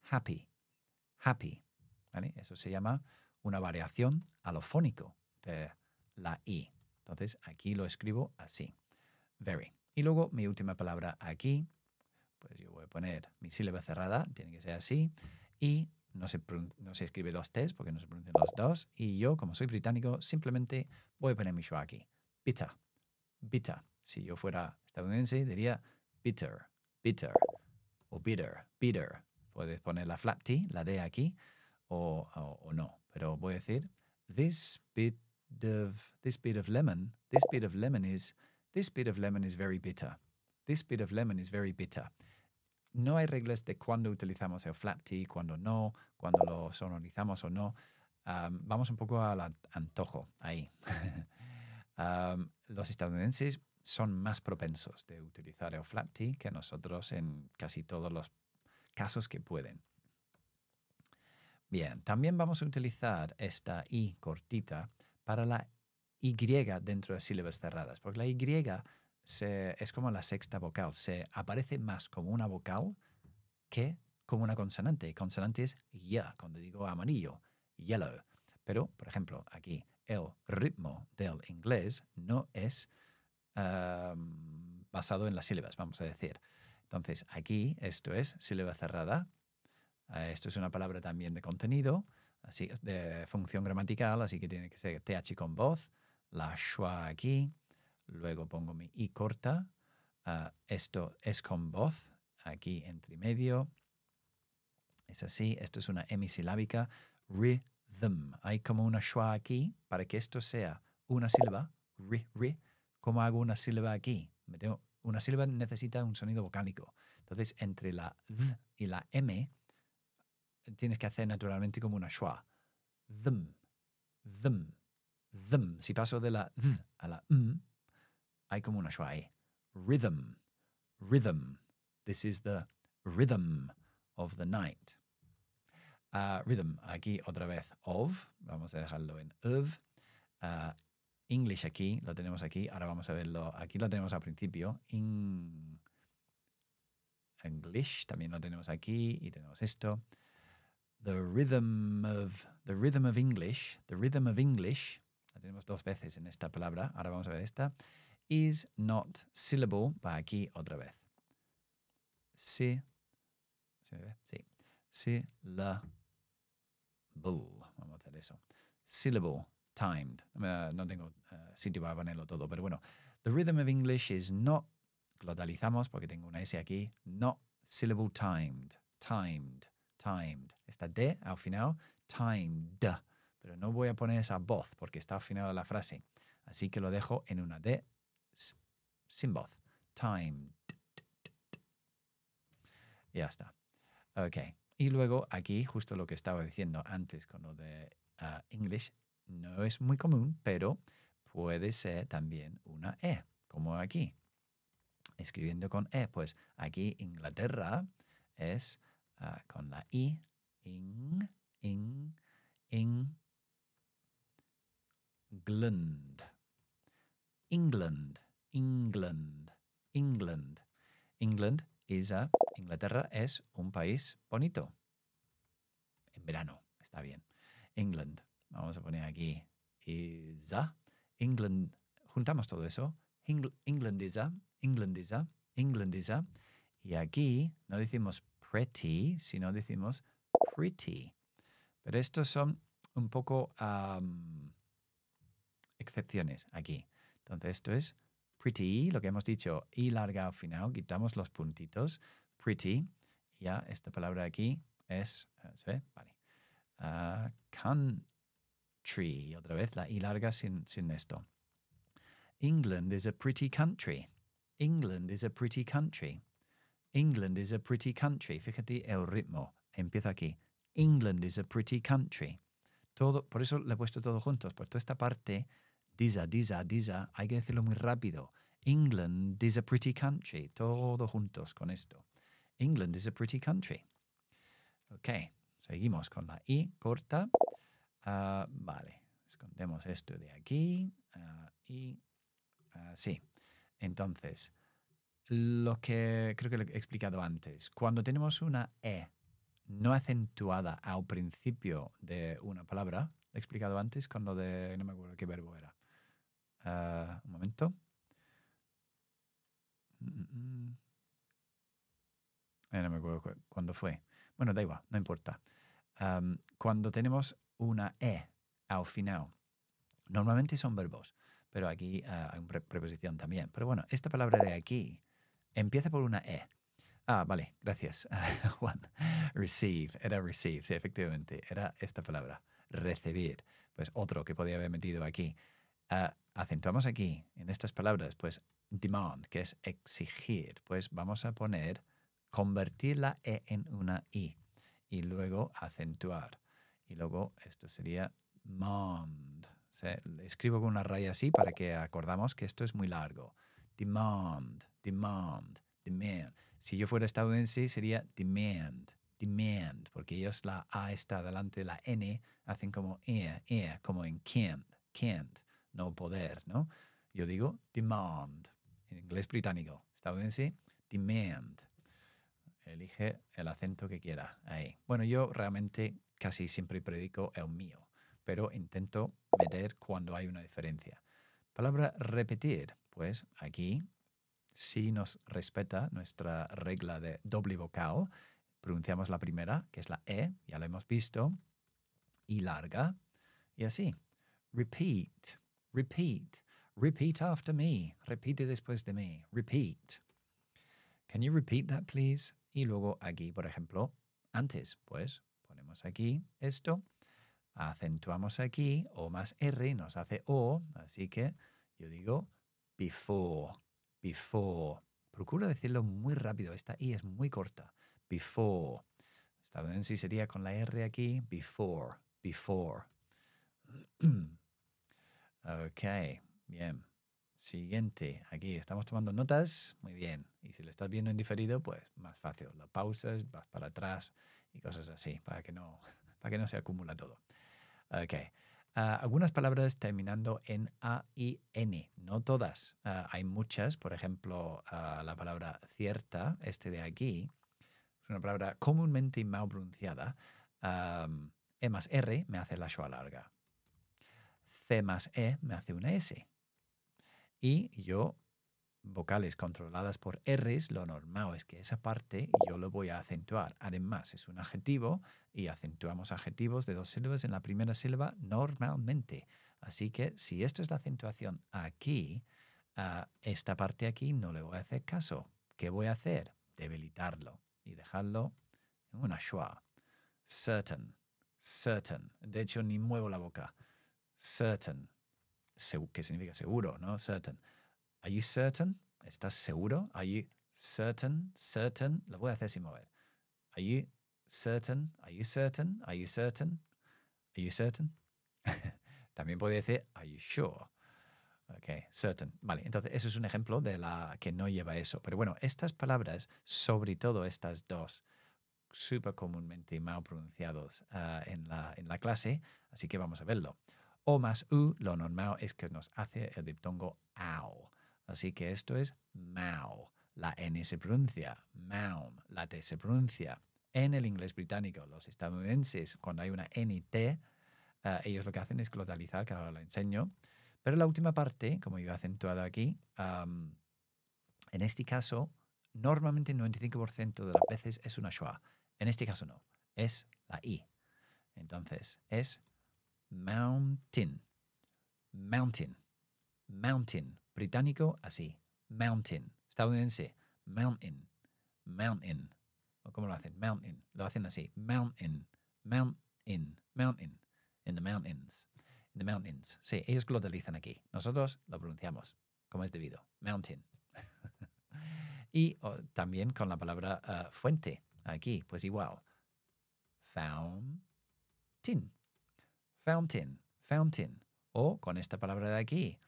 Happy, happy. ¿vale? Eso se llama una variación alofónico de la I. Entonces, aquí lo escribo así. Very. Y luego mi última palabra aquí, pues yo voy a poner mi sílaba cerrada, tiene que ser así, y no se, no escribe los T's porque no se pronuncian los dos. Y yo, como soy británico, simplemente voy a poner mi schwa aquí. Bitter. Bitter. Si yo fuera estadounidense, diría bitter, bitter o bitter, bitter. Puedes poner la flap T, la D aquí, o, no. Pero voy a decir, this bit of, this of lemon, is, this bit of lemon is very bitter. This bit of lemon is very bitter no hay reglas de cuándo utilizamos el flap T, cuándo no, cuándo lo sonorizamos o no. vamos un poco al antojo ahí. los estadounidenses son más propensos de utilizar el flap T que nosotros en casi todos los casos que pueden. Bien, también vamos a utilizar esta I cortita para la Y dentro de sílabas cerradas, porque la Y es como la sexta vocal, se aparece más como una vocal que como una consonante. Y consonante es ya, cuando digo amarillo, yellow. Pero, por ejemplo, aquí el ritmo del inglés no es basado en las sílabas, vamos a decir. Entonces, aquí esto es sílaba cerrada. Ah, esto es una palabra también de contenido, así, de función gramatical, así que tiene que ser th con voz, la schwa aquí, luego pongo mi I corta, ah, esto es con voz, aquí entre medio, es así, esto es una hemisilábica, rhythm, hay como una schwa aquí, para que esto sea una sílaba, ri, ri, ¿cómo hago una sílaba aquí? Me una sílaba necesita un sonido vocálico. Entonces, entre la z y la m, tienes que hacer naturalmente como una schwa. Them, them, them. Si paso de la z a la m, hay como una schwa Rhythm, rhythm. This is the rhythm of the night. Ah, rhythm, aquí otra vez of, vamos a dejarlo en of. Ah, English aquí, lo tenemos aquí, ahora vamos a verlo, aquí lo tenemos al principio. English también lo tenemos aquí y tenemos esto. The rhythm of, the rhythm of English, the rhythm of English, Lo tenemos dos veces en esta palabra, ahora vamos a ver esta is not syllable, va aquí otra vez. Si, ¿se me ve? Sí. la Vamos a hacer eso. Syllable, timed. Eh, no tengo eh, sitio para ponerlo todo, pero bueno. The rhythm of English is not, glotalizamos porque tengo una S aquí, not syllable timed. Timed, timed. Está D al final, timed. Pero no voy a poner esa voz porque está al final de la frase. Así que lo dejo en una D sin voz. Time. Ya está. Ok. Y luego aquí, justo lo que estaba diciendo antes con lo de ah, English, no es muy común, pero puede ser también una E, como aquí. Escribiendo con E, pues aquí Inglaterra es ah, con la I, ing, ing, ing, glund. England, England, England. England is a, Inglaterra es un país bonito. En verano, está bien. England, vamos a poner aquí, is a, England, juntamos todo eso. England is a, England is a, England is a. Y aquí no decimos pretty, sino decimos pretty. Pero estos son un poco excepciones aquí. Entonces esto es pretty, lo que hemos dicho, y larga al final, quitamos los puntitos, pretty, ya esta palabra aquí es, eh, ¿se Vale. Ah, country, otra vez la y larga sin, esto. England is a pretty country. England is a pretty country. England is a pretty country. Fíjate el ritmo. Empieza aquí. England is a pretty country. Todo, por eso le he puesto todo juntos, por toda esta parte Diza, diza, diza. Hay que decirlo muy rápido. England is a pretty country. Todo juntos con esto. England is a pretty country. Ok, seguimos con la I corta. Ah, vale, escondemos esto de aquí. y ah, ah, sí, entonces, lo que creo que lo he explicado antes, cuando tenemos una E no acentuada al principio de una palabra, lo he explicado antes con lo de, no me acuerdo qué verbo era, Ah, un momento. Mm, mm, mm. no me acuerdo cuándo fue. Bueno, da igual, no importa. cuando tenemos una E al final, normalmente son verbos, pero aquí ah, hay una preposición también. Pero bueno, esta palabra de aquí empieza por una E. Ah, vale, gracias, Juan. Receive, era receive, sí, efectivamente, era esta palabra, recibir. Pues otro que podía haber metido aquí. Ah, acentuamos ah, aquí, en estas palabras, pues demand, que es exigir, pues vamos a poner convertir la E en una I y luego acentuar. Y luego esto sería demand. escribo con una raya así para que acordamos que esto es muy largo. Demand, demand, demand. Si yo fuera estadounidense sería demand, demand, porque ellos la A está delante de la N, hacen como E, E, como en can't, can't no poder, ¿no? Yo digo demand, en inglés británico, estadounidense, demand. Elige el acento que quiera ahí. Bueno, yo realmente casi siempre predico el mío, pero intento meter cuando hay una diferencia. Palabra repetir, pues aquí si nos respeta nuestra regla de doble vocal. Pronunciamos la primera, que es la E, ya lo hemos visto, y larga, y así. Repeat, Repeat. Repeat after me. Repite después de mí. Repeat. Can you repeat that, please? Y luego aquí, por ejemplo, antes, pues ponemos aquí esto, acentuamos aquí, O más R nos hace O, así que yo digo before, before. Procuro decirlo muy rápido, esta I es muy corta. Before. Estadounidense sería con la R aquí, before, before. Ok, bien. Siguiente, aquí estamos tomando notas, muy bien. Y si lo estás viendo en diferido, pues más fácil. La pausas, vas para atrás y cosas así, para que no, para que no se acumula todo. Ok. Ah, algunas palabras terminando en A y N, no todas. Ah, hay muchas, por ejemplo, ah, la palabra cierta, este de aquí, es una palabra comúnmente mal pronunciada. e más R me hace la schwa larga. C más E me hace una S. Y yo, vocales controladas por Rs, lo normal es que esa parte yo lo voy a acentuar. Además, es un adjetivo y acentuamos adjetivos de dos sílabas en la primera sílaba normalmente. Así que si esto es la acentuación aquí, ah, esta parte aquí no le voy a hacer caso. ¿Qué voy a hacer? Debilitarlo y dejarlo en una schwa. Certain, certain. De hecho, ni muevo la boca certain, ¿Qué significa seguro, ¿no? Certain. Are you certain? ¿Estás seguro? Are you certain? Certain. Lo voy a hacer sin mover. Are you certain? Are you certain? Are you certain? Are you certain? También puede decir are you sure? Ok, certain. Vale, entonces eso es un ejemplo de la que no lleva eso. Pero bueno, estas palabras, sobre todo estas dos, súper comúnmente mal pronunciados ah, en la clase, así que vamos a verlo. O más U, lo normal es que nos hace el diptongo ao. Así que esto es mao. La N se pronuncia, maum, la T se pronuncia. En el inglés británico, los estadounidenses, cuando hay una N y T, eh, ellos lo que hacen es glotalizar, que ahora lo enseño. Pero la última parte, como yo he acentuado aquí, en este caso, normalmente el 95% de las veces es una schwa. En este caso no, es la I. Entonces, es Mountain. Mountain. Mountain. Británico, así. Mountain. Estadounidense. Mountain. Mountain. cómo lo hacen? Mountain. Lo hacen así. Mountain. Mountain. Mountain. In the mountains. In the mountains. Sí, ellos globalizan aquí. Nosotros lo pronunciamos como es debido. Mountain. y oh, también con la palabra ah, fuente. Aquí, pues igual. Fountain fountain, fountain. O con esta palabra de aquí.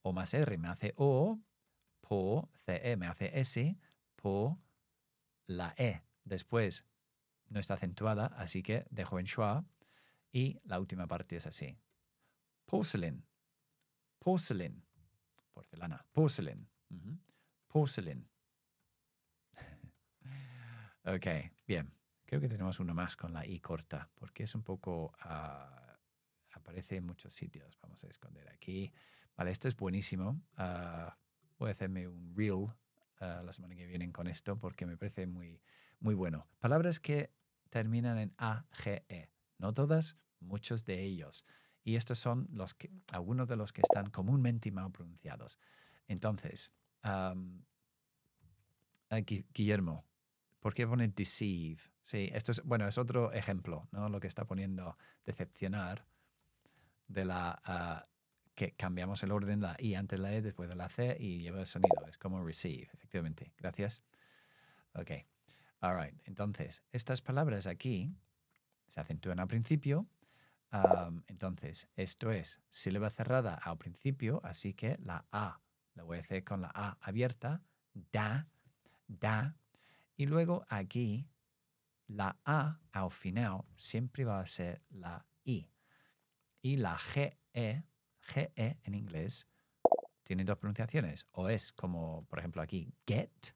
O más R me hace O, po, CE me hace S, po, la E. Después no está acentuada, así que dejo en schwa. Y la última parte es así. Porcelain, porcelain, porcelana, porcelain, porcelain. ok, bien. Creo que tenemos uno más con la I corta, porque es un poco... Ah, aparece en muchos sitios. Vamos a esconder aquí. Vale, esto es buenísimo. Ah, voy a hacerme un reel ah, la semana que viene con esto porque me parece muy, muy bueno. Palabras que terminan en A-G-E. No todas, muchos de ellos. Y estos son los que, algunos de los que están comúnmente mal pronunciados. Entonces, Guillermo, ¿por qué pone deceive? Sí, esto es, bueno, es otro ejemplo, ¿no? Lo que está poniendo decepcionar de la ah, que cambiamos el orden, la I antes de la E, después de la C y lleva el sonido. Es como receive, efectivamente. Gracias. Ok. All right. Entonces, estas palabras aquí se acentúan al principio. entonces, esto es sílaba cerrada al principio, así que la A la voy a hacer con la A abierta. Da, da. Y luego aquí, la A al final siempre va a ser la I. Y la GE, GE en inglés, tiene dos pronunciaciones. O es como, por ejemplo, aquí, get,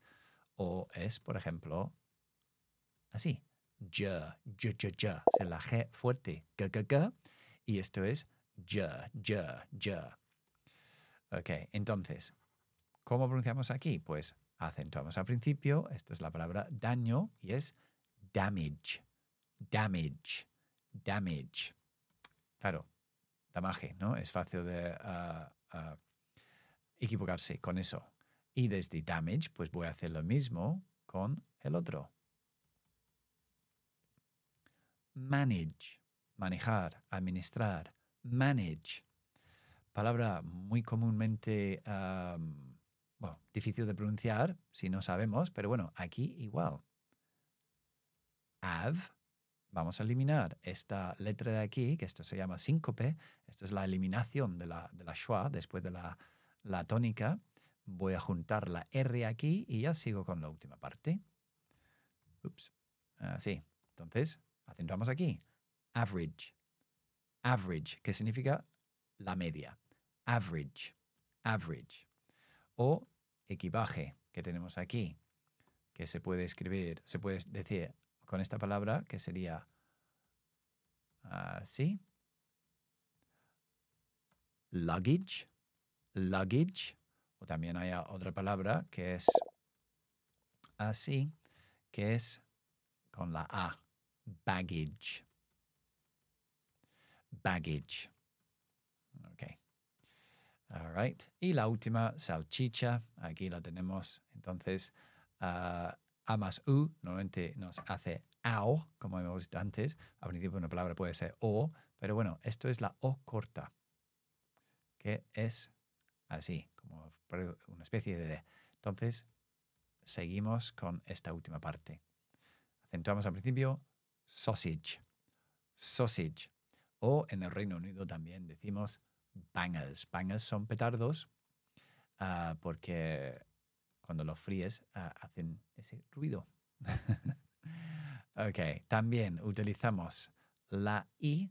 o es, por ejemplo, así, je, la G fuerte, g, g, g. Y esto es je, je, je. Ok, entonces, ¿cómo pronunciamos aquí? Pues acentuamos al principio, Esto es la palabra daño y es damage, damage, damage. Claro, magia, ¿no? Es fácil de ah, ah, equivocarse con eso. Y desde damage, pues voy a hacer lo mismo con el otro. Manage, manejar, administrar, manage. Palabra muy comúnmente ah, bueno, difícil de pronunciar si no sabemos, pero bueno, aquí igual. Have, vamos a eliminar esta letra de aquí, que esto se llama síncope, esto es la eliminación de la, de schwa después de la, tónica, voy a juntar la R aquí y ya sigo con la última parte. Ups. Así. Ah, Entonces, acentuamos aquí. Average. Average, que significa la media. Average. Average. O equipaje, que tenemos aquí, que se puede escribir, se puede decir con esta palabra que sería así. Ah, luggage, luggage, o también hay otra palabra que es así, que es con la A, baggage, baggage. Okay. All right. Y la última, salchicha. Aquí la tenemos. Entonces, ah, a más U normalmente nos hace AO, como hemos visto antes. Al principio una palabra puede ser O, pero bueno, esto es la O corta, que es así, como una especie de D. Entonces, seguimos con esta última parte. Acentuamos al principio sausage, sausage. O en el Reino Unido también decimos bangers. Bangers son petardos ah, porque cuando los fríes ah, hacen ese ruido. ok, también utilizamos la I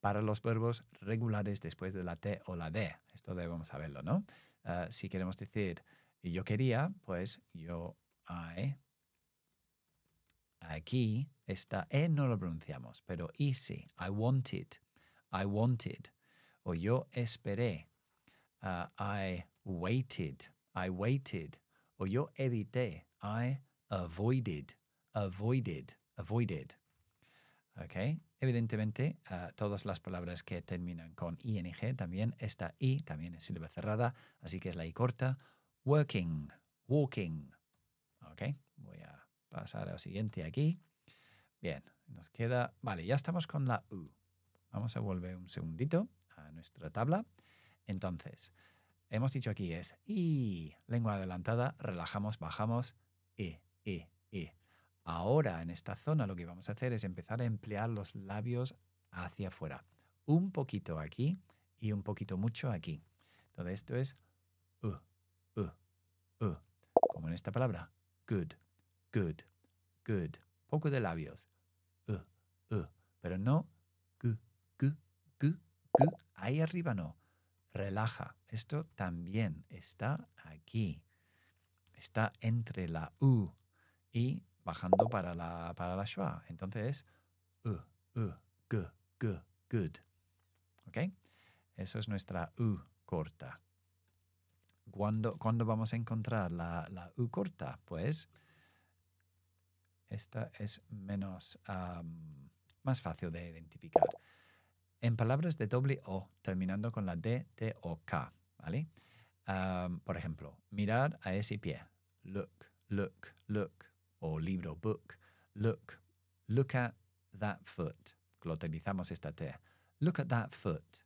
para los verbos regulares después de la T o la D. Esto debemos saberlo, ¿no? Ah, si queremos decir yo quería, pues yo I. Aquí esta E no lo pronunciamos, pero I sí. I wanted. I wanted. O yo esperé. Ah, I waited. I waited. O yo evité. I avoided. Avoided. Avoided. ¿OK? Evidentemente, ah, todas las palabras que terminan con ing también, esta i también es sílaba cerrada, así que es la i corta. Working, walking. Ok, voy a pasar a al siguiente aquí. Bien, nos queda. Vale, ya estamos con la u. Vamos a volver un segundito a nuestra tabla. Entonces, hemos dicho aquí es y, lengua adelantada, relajamos, bajamos, y, y, y. Ahora en esta zona lo que vamos a hacer es empezar a emplear los labios hacia afuera. Un poquito aquí y un poquito mucho aquí. Entonces esto es u, u, u. Como en esta palabra. Good, good, good. Poco de labios. U, u. Pero no gu, gu, gu, Ahí arriba no relaja. Esto también está aquí. Está entre la U y bajando para la, para la schwa. Entonces U, U, G, G, good. ¿Ok? Eso es nuestra U corta. ¿Cuándo, cuando vamos a encontrar la, U corta? Pues esta es menos, más fácil de identificar en palabras de doble O, terminando con la D, T o K. ¿vale? por ejemplo, mirar a ese pie. Look, look, look. O libro, book. Look, look at that foot. Glotalizamos esta T. Look at that foot.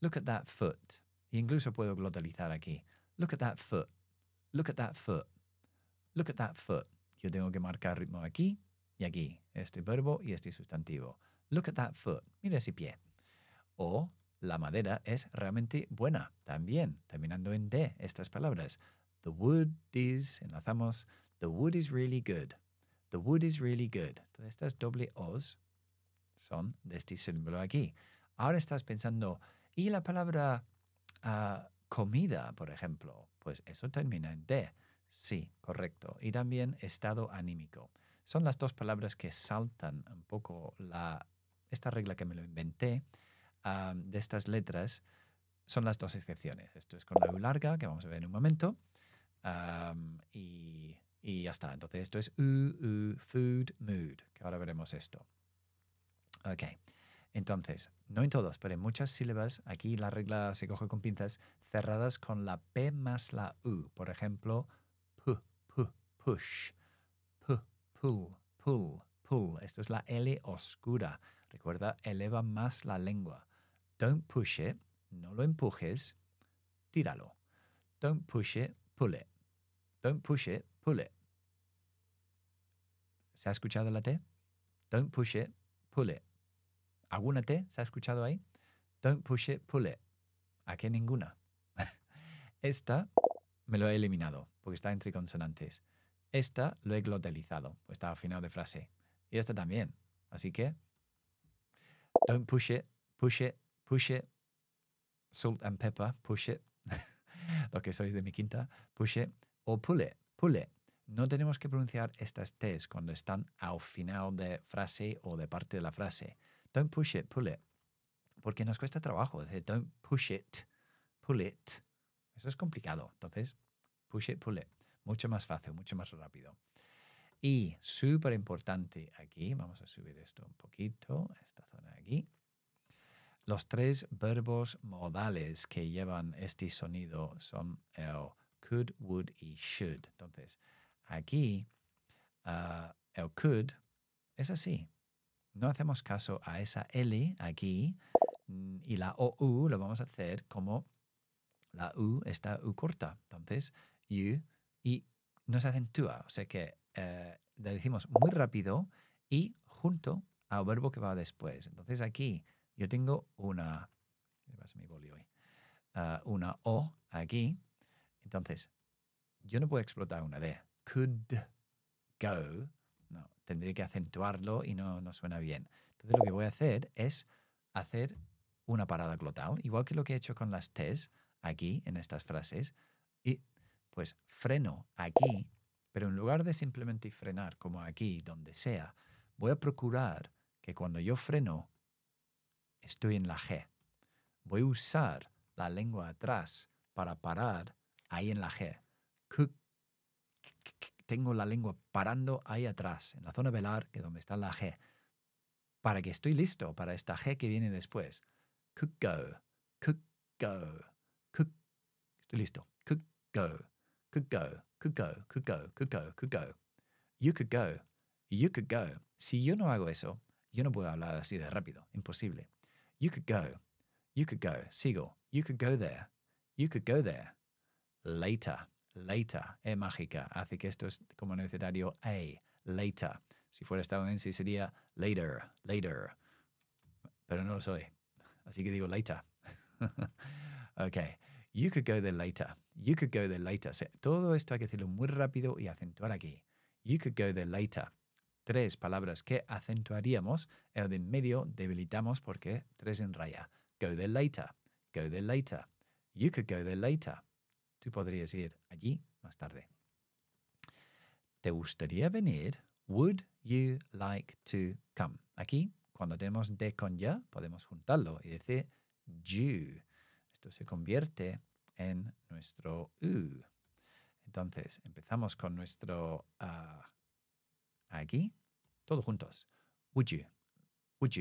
Look at that foot. incluso puedo glotalizar aquí. Look at that foot. Look at that foot. Look at that foot. Yo tengo que marcar ritmo aquí y aquí. Este verbo y este sustantivo. Look at that foot. Mira ese pie o la madera es realmente buena también, terminando en D estas palabras. The wood is, enlazamos, the wood is really good. The wood is really good. Todas estas doble os son de este símbolo aquí. Ahora estás pensando, ¿y la palabra ah, comida, por ejemplo? Pues eso termina en D. Sí, correcto. Y también estado anímico. Son las dos palabras que saltan un poco la, esta regla que me lo inventé de estas letras son las dos excepciones. Esto es con la U larga, que vamos a ver en un momento, y, ya está. Entonces esto es U, U, food, mood, que ahora veremos esto. Ok, entonces, no en todos, pero en muchas sílabas, aquí la regla se coge con pinzas, cerradas con la P más la U. Por ejemplo, pu, pu, push, pu, pull, pull, pull. Esto es la L oscura. Recuerda, eleva más la lengua. Don't push it, no lo empujes, tíralo. Don't push it, pull it. Don't push it, pull it. ¿Se ha escuchado la T? Don't push it, pull it. ¿Alguna T se ha escuchado ahí? Don't push it, pull it. Aquí ninguna. Esta me lo he eliminado porque está entre consonantes. Esta lo he glotalizado, pues está al final de frase. Y esta también. Así que, don't push it, push it, Push It, Salt and Pepper, Push It, lo que sois de mi quinta, Push It, o Pull It, Pull It. No tenemos que pronunciar estas T's cuando están al final de frase o de parte de la frase. Don't push it, pull it. Porque nos cuesta trabajo decir don't push it, pull it. Eso es complicado. Entonces, push it, pull it. Mucho más fácil, mucho más rápido. Y súper importante aquí, vamos a subir esto un poquito, esta zona de aquí. Los tres verbos modales que llevan este sonido son el could, would y should. Entonces, aquí ah, el could es así. No hacemos caso a esa L aquí mm, y la OU lo vamos a hacer como la U está U corta. Entonces, U y nos hacen acentúa O sea que eh, le decimos muy rápido y junto al verbo que va después. Entonces aquí yo tengo una, ah, una O aquí. Entonces, yo no puedo explotar una D. Could go. No, tendré que acentuarlo y no, no suena bien. Entonces, lo que voy a hacer es hacer una parada glotal, igual que lo que he hecho con las T's aquí en estas frases. Y pues freno aquí, pero en lugar de simplemente frenar como aquí, donde sea, voy a procurar que cuando yo freno estoy en la G. Voy a usar la lengua atrás para parar ahí en la G. Tengo la lengua parando ahí atrás, en la zona velar, que es donde está la G, para que estoy listo para esta G que viene después. Could go, Could go, Could. Estoy listo. go, could go, could go, could go, could go, go. You could go, you could go. Si yo no hago eso, yo no puedo hablar así de rápido, imposible. You could go. You could go. Siegel. You could go there. You could go there. Later. Later. E mágica. Hace que esto es como necesario A. Later. Si fuera estadounidense sería later. Later. Pero no lo soy. Así que digo later. okay. You could go there later. You could go there later. todo esto hay que decirlo muy rápido y acentuar aquí. You could go there later. tres palabras que acentuaríamos, el de en medio debilitamos porque tres en raya. Go there later. Go there later. You could go there later. Tú podrías ir allí más tarde. ¿Te gustaría venir? Would you like to come? Aquí, cuando tenemos de con ya, podemos juntarlo y decir you. Esto se convierte en nuestro u. Entonces, empezamos con nuestro ah, aquí, todos juntos. Would you, would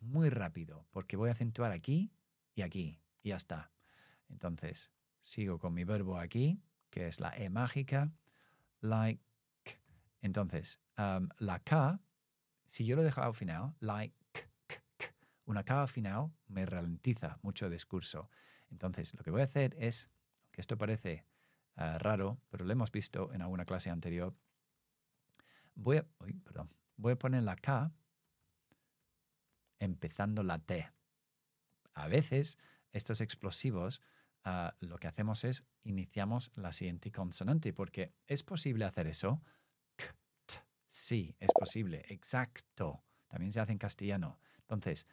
Muy rápido, porque voy a acentuar aquí y aquí, y ya está. Entonces, sigo con mi verbo aquí, que es la E mágica, like. Entonces, um, la K, si yo lo dejo al final, like, una K al final me ralentiza mucho el discurso. Entonces, lo que voy a hacer es, que esto parece uh, raro, pero lo hemos visto en alguna clase anterior, Voy a, voy a poner la K empezando la T. A veces estos explosivos ah, lo que hacemos es iniciamos la siguiente consonante porque es posible hacer eso. sí, es posible, exacto. También se hace en castellano. Entonces,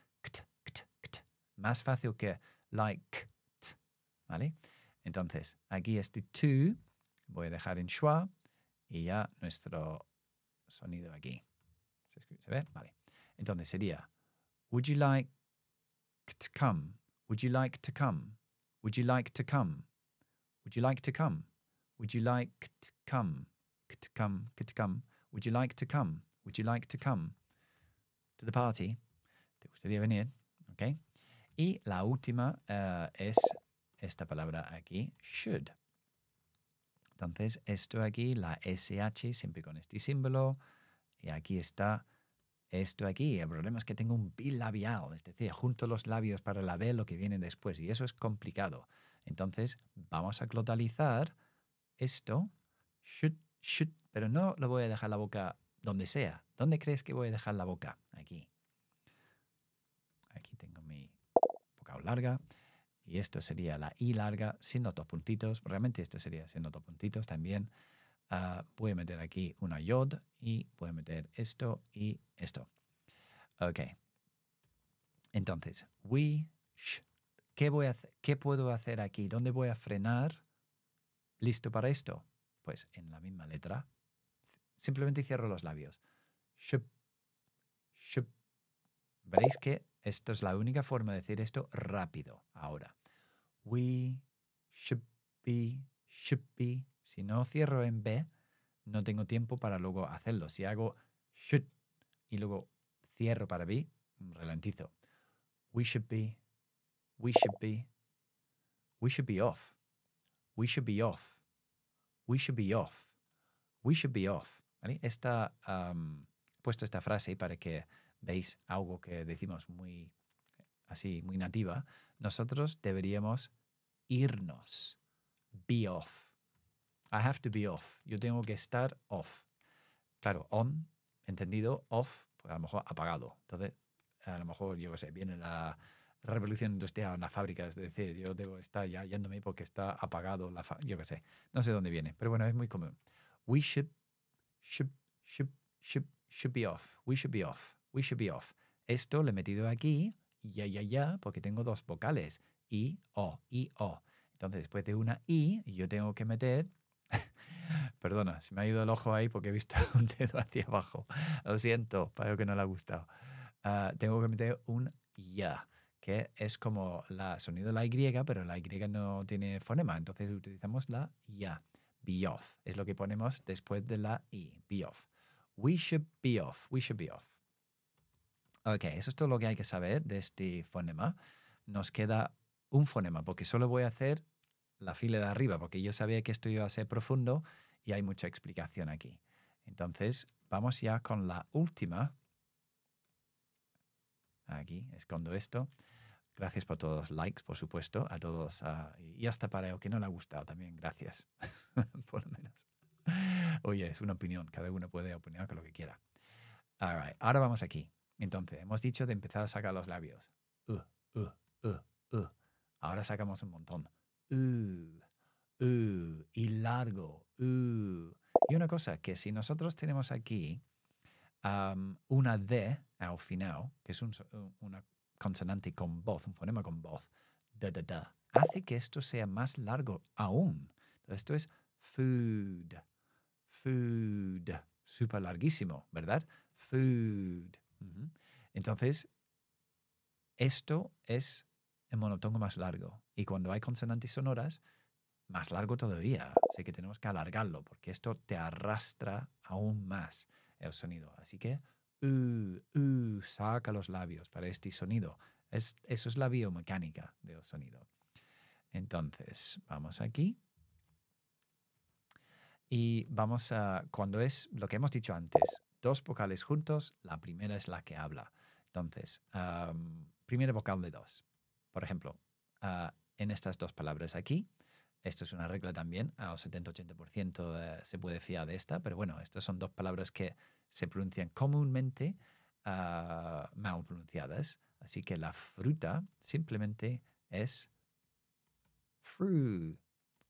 más fácil que like, ¿vale? Entonces, aquí este tú voy a dejar en schwa y ya nuestro sonido aquí. ¿Se, ¿Se ve? Vale. Entonces sería, would you like to come? Would you like to come? Would you like to come? Would you like to come? Would you like to come? To come, to come. Would you like to come? Would you like to come to the party? ¿Te gustaría venir? Okay. Y la última uh, es esta palabra aquí, should. Entonces, esto aquí, la SH, siempre con este símbolo, y aquí está esto aquí. El problema es que tengo un bilabial, es decir, junto los labios para la B lo que viene después, y eso es complicado. Entonces, vamos a glotalizar esto, pero no lo voy a dejar la boca donde sea. ¿Dónde crees que voy a dejar la boca? Aquí. Aquí tengo mi boca larga y esto sería la I larga sin dos puntitos, realmente esto sería sin dos puntitos también. Ah, voy a meter aquí una yod y voy a meter esto y esto. Ok. Entonces, we, sh. ¿Qué, voy a ¿Qué puedo hacer aquí? ¿Dónde voy a frenar? ¿Listo para esto? Pues en la misma letra. Simplemente cierro los labios. Sh, sh. Veréis que esto es la única forma de decir esto rápido ahora. We should be, should be. Si no cierro en B, no tengo tiempo para luego hacerlo. Si hago should y luego cierro para b, ralentizo. We should be, we should be, we should be off, we should be off, we should be off, we should be off. ¿Vale? Esta, puesto esta frase para que veis algo que decimos muy así, muy nativa, nosotros deberíamos irnos, be off. I have to be off. Yo tengo que estar off. Claro, on, entendido, off, pues a lo mejor apagado. Entonces, a lo mejor, yo qué sé, viene la revolución industrial en las fábricas, es decir, yo debo estar ya yéndome porque está apagado la yo qué sé, no sé dónde viene, pero bueno, es muy común. We should, should, should, should, should be off. We should be off we should be off. Esto lo he metido aquí, ya, ya, ya, porque tengo dos vocales, i, o, i, o. Entonces, después de una i, yo tengo que meter Perdona, se me ha ido el ojo ahí porque he visto un dedo hacia abajo. Lo siento, para que no le ha gustado. Ah, tengo que meter un ya, que es como la sonido de la Y, pero la Y no tiene fonema, entonces utilizamos la ya. Be off es lo que ponemos después de la I. Be off. We should be off. We should be off. Ok, eso es todo lo que hay que saber de este fonema. Nos queda un fonema, porque solo voy a hacer la fila de arriba, porque yo sabía que esto iba a ser profundo y hay mucha explicación aquí. Entonces, vamos ya con la última. Aquí, escondo esto. Gracias por todos los likes, por supuesto, a todos. y hasta para el que no le ha gustado también, gracias, por lo menos. Oye, es una opinión, cada uno puede opinar con lo que quiera. All ahora vamos aquí. Entonces, hemos dicho de empezar a sacar los labios. Uh, uh, uh, Ahora sacamos un montón. y largo. Y una cosa, que si nosotros tenemos aquí una D al final, que es una consonante con voz, un fonema con voz, da, da, da, hace que esto sea más largo aún. Esto es food, food, súper larguísimo, ¿verdad? Food. Entonces, esto es el monotongo más largo. Y cuando hay consonantes sonoras, más largo todavía. Así que tenemos que alargarlo, porque esto te arrastra aún más el sonido. Así que, saca los labios para este sonido. Es, eso es la biomecánica del sonido. Entonces, vamos aquí. Y vamos a, cuando es lo que hemos dicho antes, dos vocales juntos, la primera es la que habla. Entonces, primer primera vocal de dos. Por ejemplo, ah, en estas dos palabras aquí, esto es una regla también, al ah, 70-80% eh, se puede fiar de esta, pero bueno, estas son dos palabras que se pronuncian comúnmente ah, mal pronunciadas. Así que la fruta simplemente es fruit,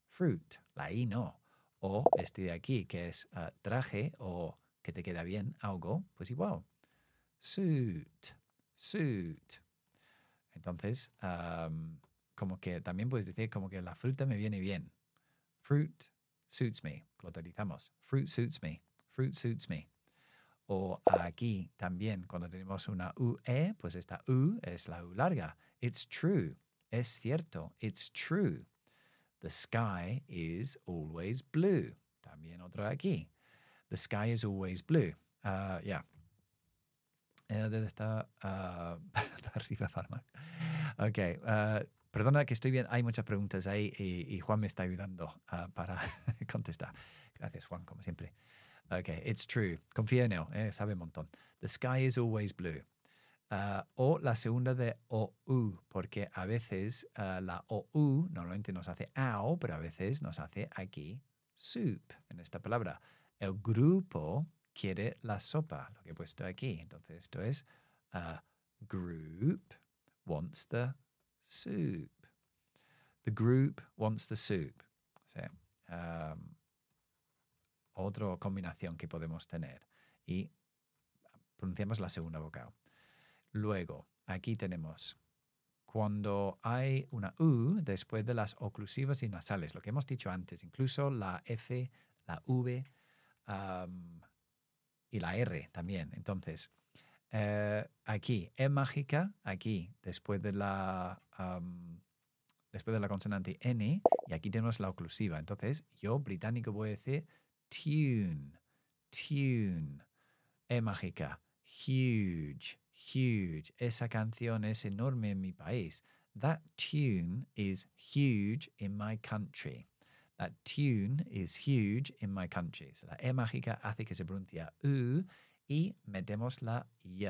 fruit, la I no. O este de aquí, que es traje o que te queda bien algo, pues igual. Suit, suit. Entonces, como que también puedes decir como que la fruta me viene bien. Fruit suits me. Lo utilizamos. Fruit suits me. Fruit suits me. O aquí también, cuando tenemos una UE, pues esta U es la U larga. It's true. Es cierto. It's true. The sky is always blue. También otra aquí. The sky is always blue. Ah, ya. yeah. ¿Dónde está? Ah, arriba, Ok. Ah, perdona que estoy bien. Hay muchas preguntas ahí y, Juan me está ayudando para contestar. Gracias, Juan, como siempre. Ok, it's true. Confía en él, eh, sabe un montón. The sky is always blue. o la segunda de OU, porque a veces la OU normalmente nos hace AO, pero a veces nos hace aquí soup en esta palabra. El grupo quiere la sopa, lo que he puesto aquí. Entonces esto es a ah, group wants the soup. The group wants the soup. otra combinación que podemos tener. Y pronunciamos la segunda vocal. Luego, aquí tenemos cuando hay una U después de las oclusivas y nasales, lo que hemos dicho antes, incluso la F, la V, y la R también. Entonces, eh, aquí, E mágica, aquí, después de la. después de la consonante N, y aquí tenemos la oclusiva. Entonces, yo, británico, voy a decir tune, tune, E mágica, huge, huge. Esa canción es enorme en mi país. That tune is huge in my country. tune is huge in my country. So la E mágica hace que se pronuncia U y metemos la y.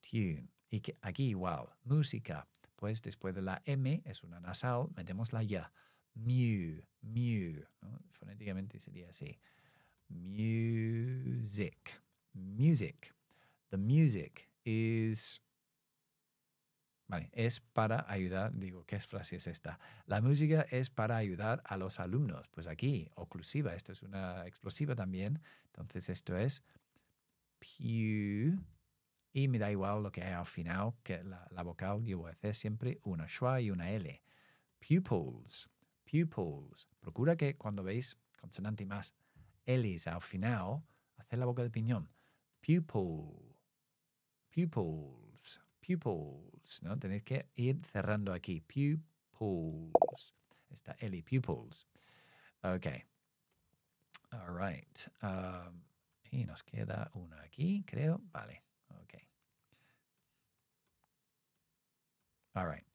Tune. Y que aquí igual, música. Pues después de la M es una nasal, metemos la y. Mu, mu. ¿no? Fonéticamente sería así. Music, music. The music is Vale, es para ayudar, digo, ¿qué frase es esta? La música es para ayudar a los alumnos. Pues aquí, oclusiva, esto es una explosiva también. Entonces esto es piu. Y me da igual lo que hay al final, que la, vocal yo voy a hacer siempre una schwa y una L. Pupils, pupils. Procura que cuando veis consonante y más L's al final, hacer la boca de piñón. Pupil, pupils pupils, ¿no? Tenéis que ir cerrando aquí. Pupils. Está L, pupils. Ok. All right. Um, y nos queda una aquí, creo. Vale. Ok. All right.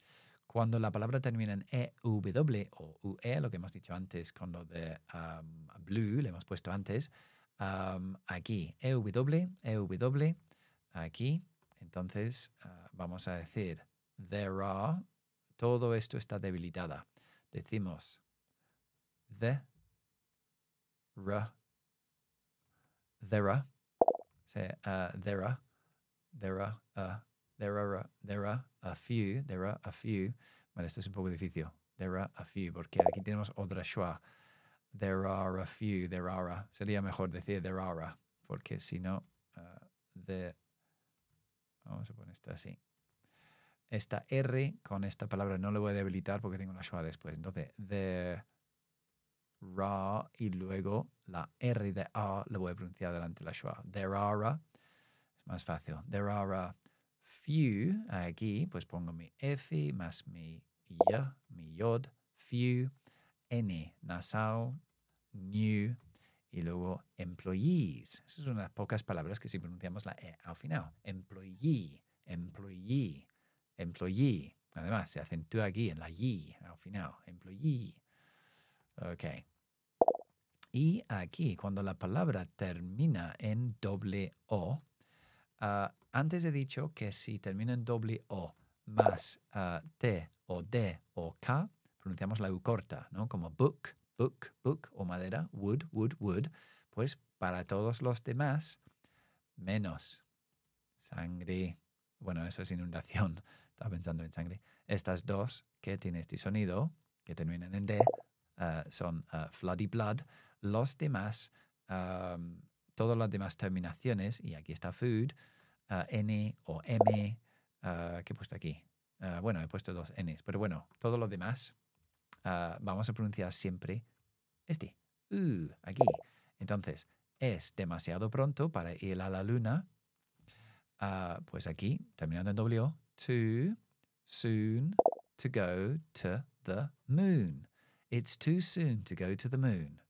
Cuando la palabra termina en EW o UE, lo que hemos dicho antes con lo de um, blue, le hemos puesto antes, um, aquí, EW, EW, aquí, entonces ah, vamos a decir, there are, todo esto está debilitada. Decimos, the, ra, there are, ah, there are, there are, uh, there are, a, there are a few, there are a few. Bueno, esto es un poco difícil. There are a few, porque aquí tenemos otra schwa. There are a few, there are a. Sería mejor decir there are a, porque si no, uh, the Vamos a poner esto así. Esta R con esta palabra no le voy a debilitar porque tengo la schwa después. Entonces, the ra y luego la R de A le voy a pronunciar delante la schwa. There are es más fácil. There are a few, aquí pues pongo mi F más mi y, mi yod, few, N nasal, new, y luego employees. Esas son las pocas palabras que si pronunciamos la E al final. Employee, employee, employee. Además, se acentúa aquí en la Y al final. Employee. Ok. Y aquí, cuando la palabra termina en doble O, ah, antes he dicho que si termina en doble O más ah, T o D o K, pronunciamos la U corta, ¿no? Como book, book, book o madera, wood, wood, wood, pues para todos los demás, menos sangre. Bueno, eso es inundación, estaba pensando en sangre. Estas dos que tienen este sonido, que terminan en D, eh, son eh, flood y blood. Los demás, todas las demás terminaciones, y aquí está food, eh, N o M, que he puesto aquí? bueno, he puesto dos Ns, pero bueno, todos los demás Ah, vamos a pronunciar siempre este, uh, aquí. Entonces, es demasiado pronto para ir a la luna. Uh, pues aquí, terminando en W, too soon to go to the moon. It's too soon to go to the moon.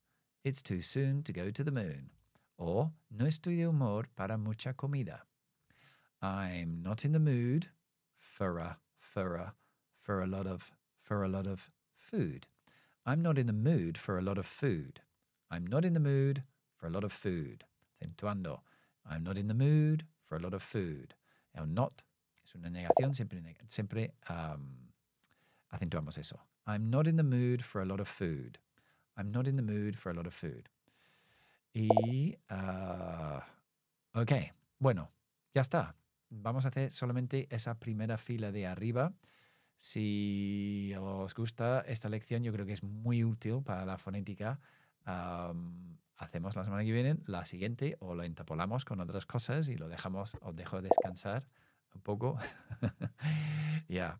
It's too soon to go to the moon. Or, no estoy de humor para mucha comida. I'm not in the mood for a, for a, for a lot of, for a lot of food. I'm not in the mood for a lot of food. I'm not in the mood for a lot of food. Acentuando. I'm not in the mood for a lot of food. El not es una negación, siempre, siempre um, acentuamos eso. I'm not in the mood for a lot of food. I'm not in the mood for a lot of food. Y. Uh, ok, bueno, ya está. Vamos a hacer solamente esa primera fila de arriba. Si os gusta esta lección, yo creo que es muy útil para la fonética. hacemos la semana que viene la siguiente o lo interpolamos con otras cosas y lo dejamos, os dejo descansar un poco. Ya.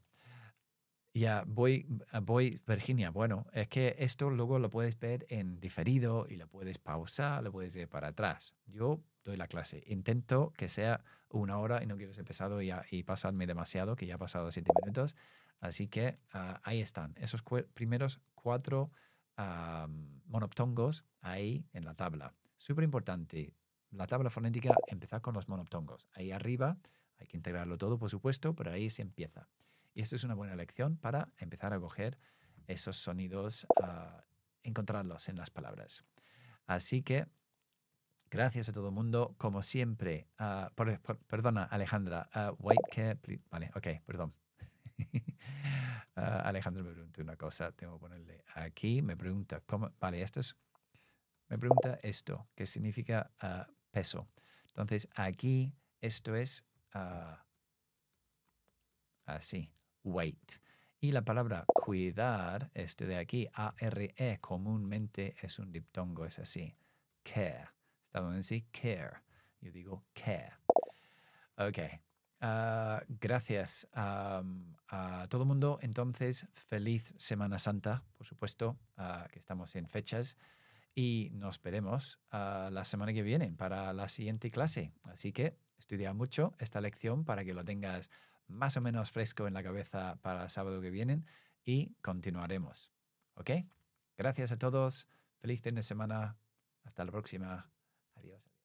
Ya, voy, voy, Virginia. Bueno, es que esto luego lo puedes ver en diferido y lo puedes pausar, lo puedes ir para atrás. Yo doy la clase. Intento que sea una hora y no quiero ser pesado y, y pasarme demasiado, que ya ha pasado siete minutos. Así que ah, ahí están, esos primeros cuatro um, monoptongos ahí en la tabla. Súper importante, la tabla fonética, empezar con los monoptongos. Ahí arriba hay que integrarlo todo, por supuesto, pero ahí se empieza. Y esto es una buena lección para empezar a coger esos sonidos, ah, encontrarlos en las palabras. Así que Gracias a todo el mundo, como siempre. Ah, perdona, Alejandra. Vale, ok, perdón. Ah, Alejandro me pregunta una cosa, tengo que ponerle aquí, me pregunta, ¿cómo? vale, esto es, me pregunta esto, que significa ah, peso. Entonces, aquí esto es ah, así, weight. Y la palabra cuidar, esto de aquí, A-R-E, comúnmente es un diptongo, es así. Care. en Sí, care. Yo digo care. Ok. Ah, gracias a todo el mundo. Entonces, feliz Semana Santa, por supuesto, ah, que estamos en fechas. Y nos veremos ah, la semana que viene para la siguiente clase. Así que estudia mucho esta lección para que lo tengas más o menos fresco en la cabeza para el sábado que viene y continuaremos. ¿Ok? Gracias a todos. Feliz fin de semana. Hasta la próxima. Adiós.